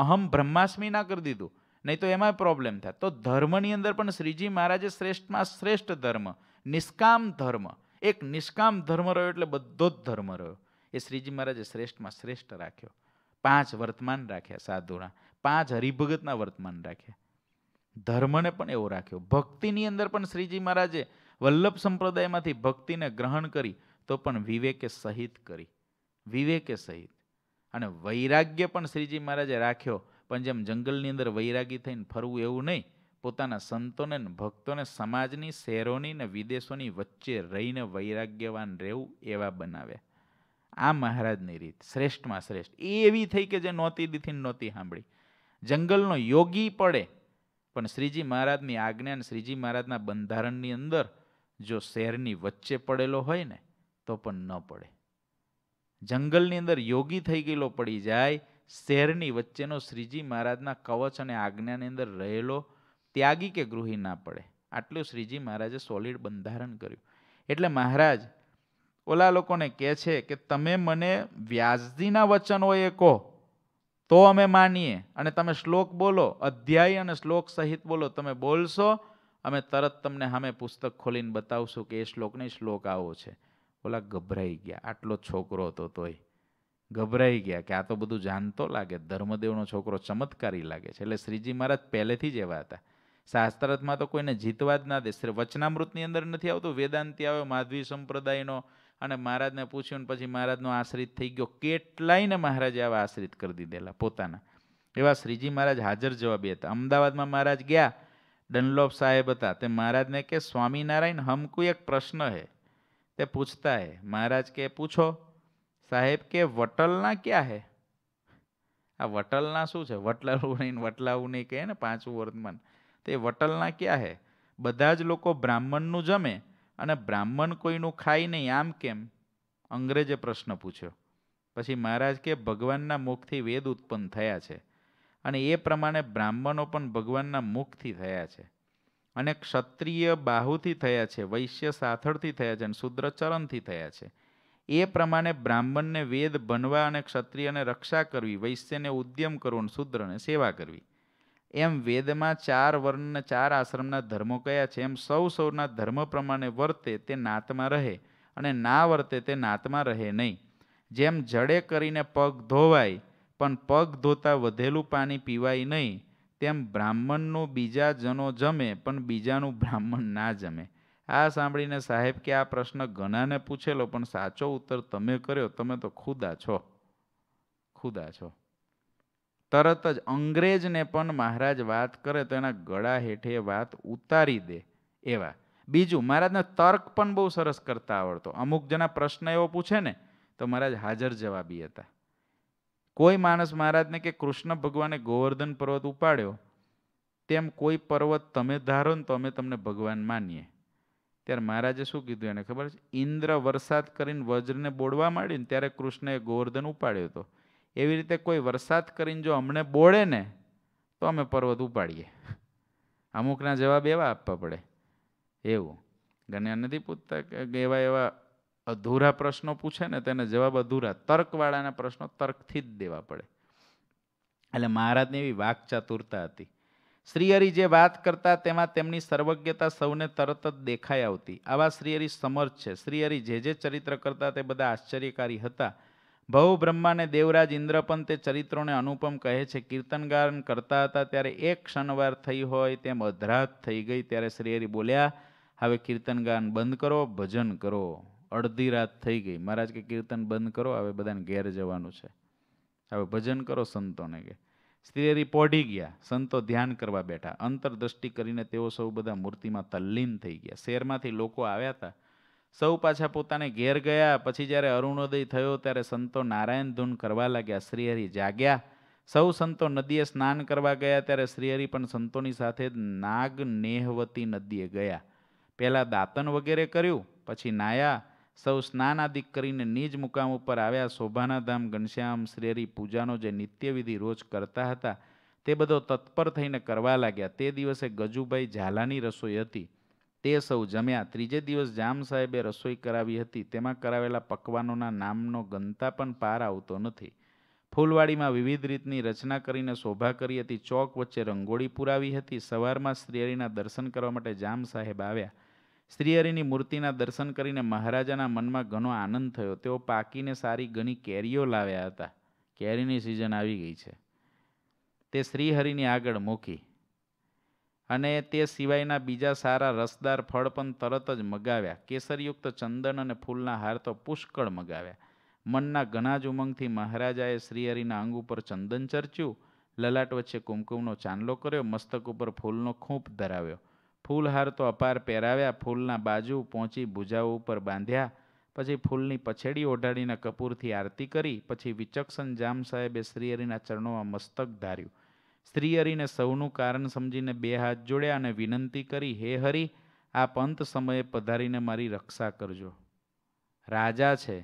[SPEAKER 1] અહમ બ્રહ્માસ્મી ના કરી દીધું નહીં તો એમાં પ્રોબ્લેમ થાય તો ધર્મની અંદર પણ શ્રીજી મહારાજે શ્રેષ્ઠમાં શ્રેષ્ઠ ધર્મ નિષ્કામ ધર્મ એક નિષ્કામ ધર્મ રહ્યો એટલે બધો જ ધર્મ રહ્યો એ શ્રીજી મહારાજે શ્રેષ્ઠમાં શ્રેષ્ઠ રાખ્યો પાંચ વર્તમાન રાખ્યા સાધુના પાંચ હરિભગતના વર્તમાન રાખ્યા ધર્મને પણ એવો રાખ્યો ભક્તિની અંદર પણ શ્રીજી મહારાજે વલ્લભ સંપ્રદાયમાંથી ભક્તિને ગ્રહણ કરી તો પણ વિવેકે સહિત કરી વિવેકે સહિત અને વૈરાગ્ય પણ શ્રીજી મહારાજે રાખ્યો પણ જેમ જંગલની અંદર વૈરાગી થઈને ફરવું એવું નહીં પોતાના સંતોને ભક્તોને સમાજની શહેરોની ને વિદેશોની વચ્ચે રહીને વૈરાગ્યવાન રહેવું એવા બનાવ્યા આ મહારાજની રીત શ્રેષ્ઠમાં શ્રેષ્ઠ એ એવી થઈ કે જે નહોતી દીથી નહોતી સાંભળી જંગલનો યોગી પડે પણ શ્રીજી મહારાજની આજ્ઞા અને શ્રીજી મહારાજના બંધારણની અંદર જો શહેરની વચ્ચે પડેલો હોય ને તો પણ ન પડે જંગલની અંદર યોગી થઈ ગયેલો પડી જાય શહેરની વચ્ચેનો શ્રીજી મહારાજના કવચ અને આજ્ઞાની અંદર રહેલો ત્યાગી કે ગૃહી ના પડે આટલું શ્રીજી મહારાજે સોલિડ બંધારણ કર્યું એટલે મહારાજ ઓલા લોકોને કહે છે કે તમે મને વ્યાજદીના વચનો એ કહો તો અમે માનીએ અને તમે શ્લોક બોલો અધ્યાય અને શ્લોક સહિત બોલો તમે બોલશો અમે તરત તમને સામે પુસ્તક ખોલીને બતાવશું કે એ શ્લોકને શ્લોક આવો છે ઓલા ગભરાઈ ગયા આટલો છોકરો હતો તોય ગભરાઈ ગયા કે આ તો બધું જાણતો લાગે ધર્મદેવનો છોકરો ચમત્કારી લાગે છે એટલે શ્રીજી મહારાજ પહેલેથી જ એવા હતા શાસ્ત્રાર્થમાં તો કોઈને જીતવા જ ના દે વચનામૃતની અંદર નથી આવતું વેદાંતિ આવે માધવી સંપ્રદાયનો અને મહારાજને પૂછ્યું ને પછી મહારાજનો આશ્રિત થઈ ગયો કેટલાયને મહારાજે આવા આશ્રિત કરી દીધેલા પોતાના એવા શ્રીજી મહારાજ હાજર જવાબી હતા અમદાવાદમાં મહારાજ ગયા ડનલોપ સાહેબ હતા તે મહારાજને કે સ્વામિનારાયણ હમકુ એક પ્રશ્ન હે તે પૂછતા હે મહારાજ કે પૂછો સાહેબ કે વટલના ક્યાં હે આ વટલના શું છે વટલાવું નહીં વટલાવું નહીં કહે ને પાંચવું વર્તમાન તે વટલના ક્યાં હે બધા જ લોકો બ્રાહ્મણનું જમે અને બ્રાહ્મણ કોઈનું ખાય નહીં આમ કેમ અંગ્રેજે પ્રશ્ન પૂછ્યો પછી મહારાજ કે ભગવાનના મુખથી વેદ ઉત્પન્ન થયા છે અને એ પ્રમાણે બ્રાહ્મણો પણ ભગવાનના મુખથી થયા છે અને ક્ષત્રિય બાહુથી થયા છે વૈશ્ય સાથળથી થયા છે અને શુદ્ર ચરણથી થયા છે એ પ્રમાણે બ્રાહ્મણને વેદ ભણવા અને ક્ષત્રિયને રક્ષા કરવી વૈશ્યને ઉદ્યમ કરવો અને શૂદ્રને સેવા કરવી એમ વેદમાં ચાર વર્ણના ચાર આશ્રમના ધર્મો કયા છે એમ સૌ સૌના ધર્મ પ્રમાણે વર્તે તે નાતમાં રહે અને ના વર્તે તે નાતમાં રહે નહીં જેમ જડે કરીને પગ ધોવાય પણ પગ ધોતા વધેલું પાણી પીવાય નહીં તેમ બ્રાહ્મણનું બીજા જનો જમે પણ બીજાનું બ્રાહ્મણ ના જમે આ સાંભળીને સાહેબ કે આ પ્રશ્ન ઘણાને પૂછેલો પણ સાચો ઉત્તર તમે કર્યો તમે તો ખુદા છો ખુદા છો તરત જ અંગ્રેજને પણ મહારાજ વાત કરે તો એના ગળા હેઠે વાત ઉતારી દે એવા બીજું મહારાજને તર્ક પણ બહુ સરસ કરતા આવડતો અમુક જણા પ્રશ્ન એવો પૂછે ને તો મહારાજ હાજર જવાબી હતા કોઈ માણસ મહારાજને કે કૃષ્ણ ભગવાને ગોવર્ધન પર્વત ઉપાડ્યો તેમ કોઈ પર્વત તમે ધારો ને તો અમે તમને ભગવાન માનીએ ત્યારે મહારાજે શું કીધું એને ખબર છે ઇન્દ્ર વરસાદ કરીને વજ્રને બોડવા માંડીને ત્યારે કૃષ્ણએ ગોવર્ધન ઉપાડ્યો હતો એવી રીતે કોઈ વરસાદ કરીને જો અમને બોળે ને તો અમે પર્વત ઉપાડીએ અમુકના જવાબ એવા આપવા પડે એવું ગણ્યા નથી પૂછતા કે એવા એવા અધૂરા પ્રશ્નો પૂછે ને તેને જવાબ અધૂરા તર્કવાળાના પ્રશ્નો તર્કથી જ દેવા પડે એટલે મહારાજની એવી વાક ચાતુરતા હતી શ્રીહરિ જે વાત કરતા તેમાં તેમની સર્વજ્ઞતા સૌને તરત જ દેખાઈ આવતી આવા શ્રીહરિ સમર્થ છે શ્રીહરિ જે જે ચરિત્ર કરતા તે બધા આશ્ચર્યકારી હતા ભવ બ્રહ્માને દેવરાજ ઇન્દ્ર પણ તે ચરિત્રોને અનુપમ કહે છે કીર્તન કીર્તનગાન કરતા હતા ત્યારે એક શનિવાર થઈ હોય તેમ અધરાત થઈ ગઈ ત્યારે શ્રીહરિ બોલ્યા હવે કીર્તન કીર્તનગાન બંધ કરો ભજન કરો અડધી રાત થઈ ગઈ મહારાજ કે કીર્તન બંધ કરો હવે બધાને ઘેર જવાનું છે હવે ભજન કરો સંતોને કે સ્ત્રીરી પોઢી ગયા સંતો ધ્યાન કરવા બેઠા અંતરદ્રષ્ટિ કરીને તેઓ સૌ બધા મૂર્તિમાં તલ્લીન થઈ ગયા શહેરમાંથી લોકો આવ્યા હતા સૌ પાછા પોતાને ઘેર ગયા પછી જ્યારે અરુણોદય થયો ત્યારે સંતો નારાયણ ધૂન કરવા લાગ્યા શ્રીહરિ જાગ્યા સૌ સંતો નદીએ સ્નાન કરવા ગયા ત્યારે શ્રીહરિ પણ સંતોની સાથે નાગ નેહવતી નદીએ ગયા પહેલાં દાંતન વગેરે કર્યું પછી નાયા સૌ સ્નાન આદિ કરીને નિજ મુકામ ઉપર આવ્યા શોભાના ધામ ઘનશ્યામ શ્રીહરિ પૂજાનો જે નિત્યવિધિ રોજ કરતા હતા તે બધો તત્પર થઈને કરવા લાગ્યા તે દિવસે ગજુભાઈ ઝાલાની રસોઈ હતી તે સૌ જમ્યા ત્રીજે દિવસ જામ સાહેબે રસોઈ કરાવી હતી તેમાં કરાવેલા પકવાનોના નામનો ગનતા પણ પાર આવતો નથી ફૂલવાડીમાં વિવિધ રીતની રચના કરીને શોભા કરી હતી ચોક વચ્ચે રંગોળી પુરાવી હતી સવારમાં શ્રીહરિના દર્શન કરવા માટે જામ સાહેબ આવ્યા શ્રીહરિની મૂર્તિના દર્શન કરીને મહારાજાના મનમાં ઘણો આનંદ થયો તેઓ પાકીને સારી ઘણી કેરીઓ લાવ્યા હતા કેરીની સિઝન આવી ગઈ છે તે શ્રીહરિની આગળ મૂકી અને તે સિવાયના બીજા સારા રસદાર ફળ પણ તરત જ મગાવ્યા કેસરયુક્ત ચંદન અને ફૂલના હાર તો પુષ્કળ મગાવ્યા મનના ઘણા જ ઉમંગથી મહારાજાએ શ્રીહરિના અંગ ઉપર ચંદન ચર્ચ્યું લલાટ વચ્ચે કુમકુમનો ચાંદલો કર્યો મસ્તક ઉપર ફૂલનો ખૂંપ ધરાવ્યો ફૂલહાર તો અપાર પહેરાવ્યા ફૂલના બાજુ પહોંચી ભૂજાઓ ઉપર બાંધ્યા પછી ફૂલની પછેડી ઓઢાડીના કપૂરથી આરતી કરી પછી વિચક્ષણ જામ સાહેબે શ્રીહરિના ચરણોમાં મસ્તક ધાર્યું સ્ત્રી હરીને સૌનું કારણ સમજીને બે હાથ જોડ્યા અને વિનંતી કરી હે હરી આ પંત સમયે પધારીને મારી રક્ષા કરજો રાજા છે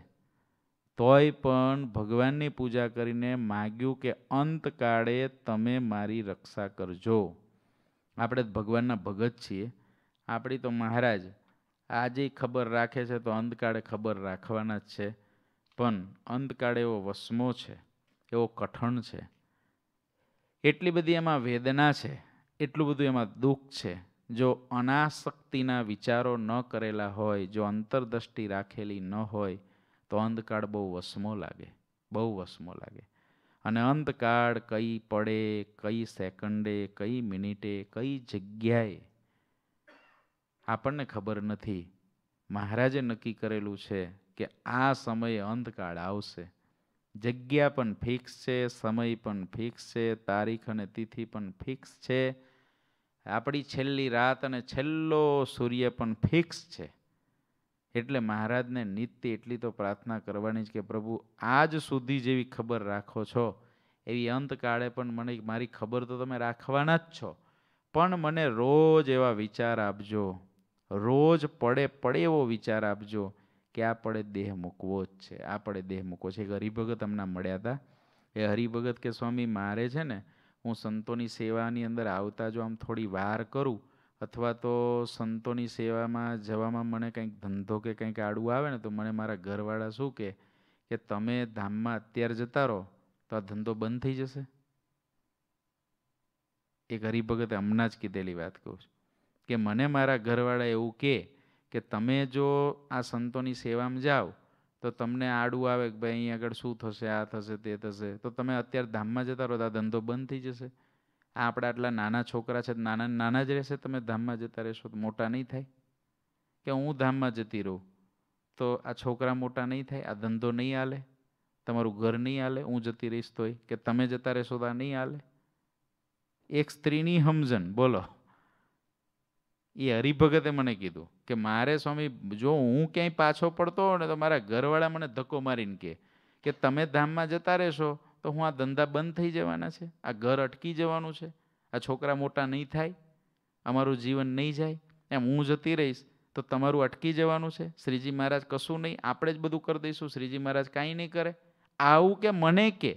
[SPEAKER 1] તોય પણ ભગવાનની પૂજા કરીને માગ્યું કે અંતકાળે તમે મારી રક્ષા કરજો આપણે ભગવાનના ભગત છીએ આપણી તો મહારાજ આજે ખબર રાખે છે તો અંતકાળે ખબર રાખવાના જ છે પણ અંતકાળ એવો વસમો છે એવો કઠણ છે એટલી બધી એમાં વેદના છે એટલું બધું એમાં દુઃખ છે જો અનાશક્તિના વિચારો ન કરેલા હોય જો અંતરદ્રષ્ટિ રાખેલી ન હોય તો અંધકાળ બહુ વસમો લાગે બહુ વસમો લાગે અને અંતકાળ કઈ પડે કઈ સેકન્ડે કઈ મિનિટે કઈ જગ્યાએ આપણને ખબર નથી મહારાજે નક્કી કરેલું છે કે આ સમયે અંધકાળ આવશે જગ્યા પણ ફિક્સ છે સમય પણ ફિક્સ છે તારીખ અને તિથિ પણ ફિક્સ છે આપણી છેલ્લી રાત અને છેલ્લો સૂર્ય પણ ફિક્સ છે એટલે મહારાજને નિત્ય એટલી તો પ્રાર્થના કરવાની જ કે પ્રભુ આજ સુધી જેવી ખબર રાખો છો એવી અંતકાળે પણ મને મારી ખબર તો તમે રાખવાના જ છો પણ મને રોજ એવા વિચાર આપજો રોજ પડે પડે એવો વિચાર આપજો કે આપણે દેહ મૂકવો જ છે આપણે દેહ મૂકવો છે એક હરિભગત હમણાં મળ્યા હતા એ હરિભગત કે સ્વામી મારે છે ને હું સંતોની સેવાની અંદર આવતા જો આમ થોડી વાર કરું અથવા તો સંતોની સેવામાં જવામાં મને કંઈક ધંધો કે કંઈક આડું આવે ને તો મને મારા ઘરવાળા શું કહે કે તમે ધામમાં અત્યારે જતા રહો તો આ ધંધો બંધ થઈ જશે એક હરિભગતે હમણાં જ કીધેલી વાત કહું છું કે મને મારા ઘરવાળા એવું કે કે તમે જો આ સંતોની સેવામાં જાઓ તો તમને આડું આવે કે ભાઈ અહીં આગળ શું થશે આ થશે તે થશે તો તમે અત્યારે ધામમાં જતા રહો તો આ ધંધો બંધ થઈ જશે આ આપણા આટલા નાના છોકરા છે નાના નાના જ રહેશે તમે ધામમાં જતા રહેશો તો મોટા નહીં થાય કે હું ધામમાં જતી રહું તો આ છોકરા મોટા નહીં થાય આ ધંધો નહીં હાલે તમારું ઘર નહીં હાલે હું જતી રહીશ તોય કે તમે જતા રહેશો તો આ નહીં હાલે એક સ્ત્રીની હમઝન બોલો એ હરિભગતે મને કીધું કે મારે સ્વામી જો હું ક્યાંય પાછો પડતો હોઉં ને તો મારા ઘરવાળા મને ધક્કો મારીને કહે કે તમે ધામમાં જતા રહેશો તો હું આ ધંધા બંધ થઈ જવાના છે આ ઘર અટકી જવાનું છે આ છોકરા મોટા નહીં થાય અમારું જીવન નહીં જાય એમ હું જતી રહીશ તો તમારું અટકી જવાનું છે શ્રીજી મહારાજ કશું નહીં આપણે જ બધું કરી દઈશું શ્રીજી મહારાજ કાંઈ નહીં કરે આવું કે મને કે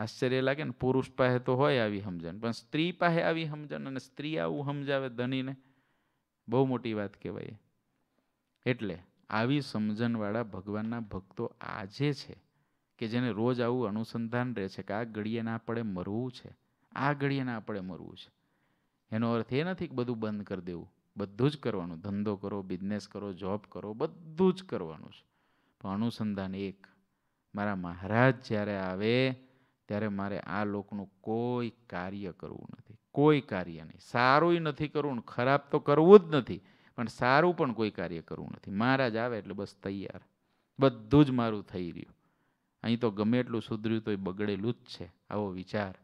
[SPEAKER 1] આશ્ચર્ય લાગે ને પુરુષ પાસે તો હોય આવી સમજણ પણ સ્ત્રી પાસે આવી સમજણ અને સ્ત્રી આવું સમજાવે ધનીને બહુ મોટી વાત કહેવાય એટલે આવી સમજણવાળા ભગવાનના ભક્તો આજે છે કે જેને રોજ આવું અનુસંધાન રહે છે કે આ ઘડીએ ના પડે મરવું છે આ ઘડીએ ના પડે મરવું છે એનો અર્થ એ નથી કે બધું બંધ કરી દેવું બધું જ કરવાનું ધંધો કરો બિઝનેસ કરો જોબ કરો બધું જ કરવાનું છે પણ અનુસંધાન એક મારા મહારાજ જ્યારે આવે ત્યારે મારે આ લોકનું કોઈ કાર્ય કરવું નથી કોઈ કાર્ય નહીં સારું નથી કરવું ને ખરાબ તો કરવું જ નથી પણ સારું પણ કોઈ કાર્ય કરવું નથી મારા જ આવે એટલે બસ તૈયાર બધું જ મારું થઈ રહ્યું અહીં તો ગમે એટલું સુધર્યું તો એ બગડેલું જ છે આવો વિચાર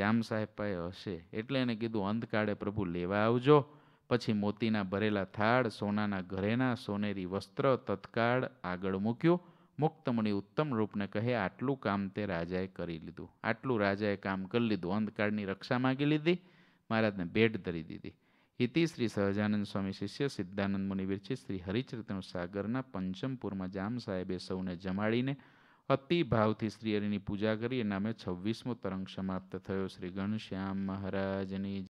[SPEAKER 1] જામ સાહેબ પાસે હશે એટલે એને કીધું અંધકાળે પ્રભુ લેવા આવજો પછી મોતીના ભરેલા થાળ સોનાના ઘરેના સોનેરી વસ્ત્ર તત્કાળ આગળ મૂક્યું મુક્તમણી ઉત્તમ રૂપને કહે આટલું કામ તે રાજાએ કરી લીધું આટલું રાજાએ કામ કરી લીધું અંધકારની રક્ષા માગી લીધી મહારાજને ભેટ ધરી દીધી ઇતિ શ્રી સહજાનંદ સ્વામી શિષ્ય સિદ્ધાનંદ મુનિ વિરચિત શ્રી હરિચરિત્ર સાગરના પંચમપુરમાં જામ સાહેબે સૌને જમાડીને અતિ ભાવથી શ્રી હરિની પૂજા કરી એ નામે છવ્વીસમો તરંગ સમાપ્ત થયો શ્રી ગણશ્યામ મહારાજની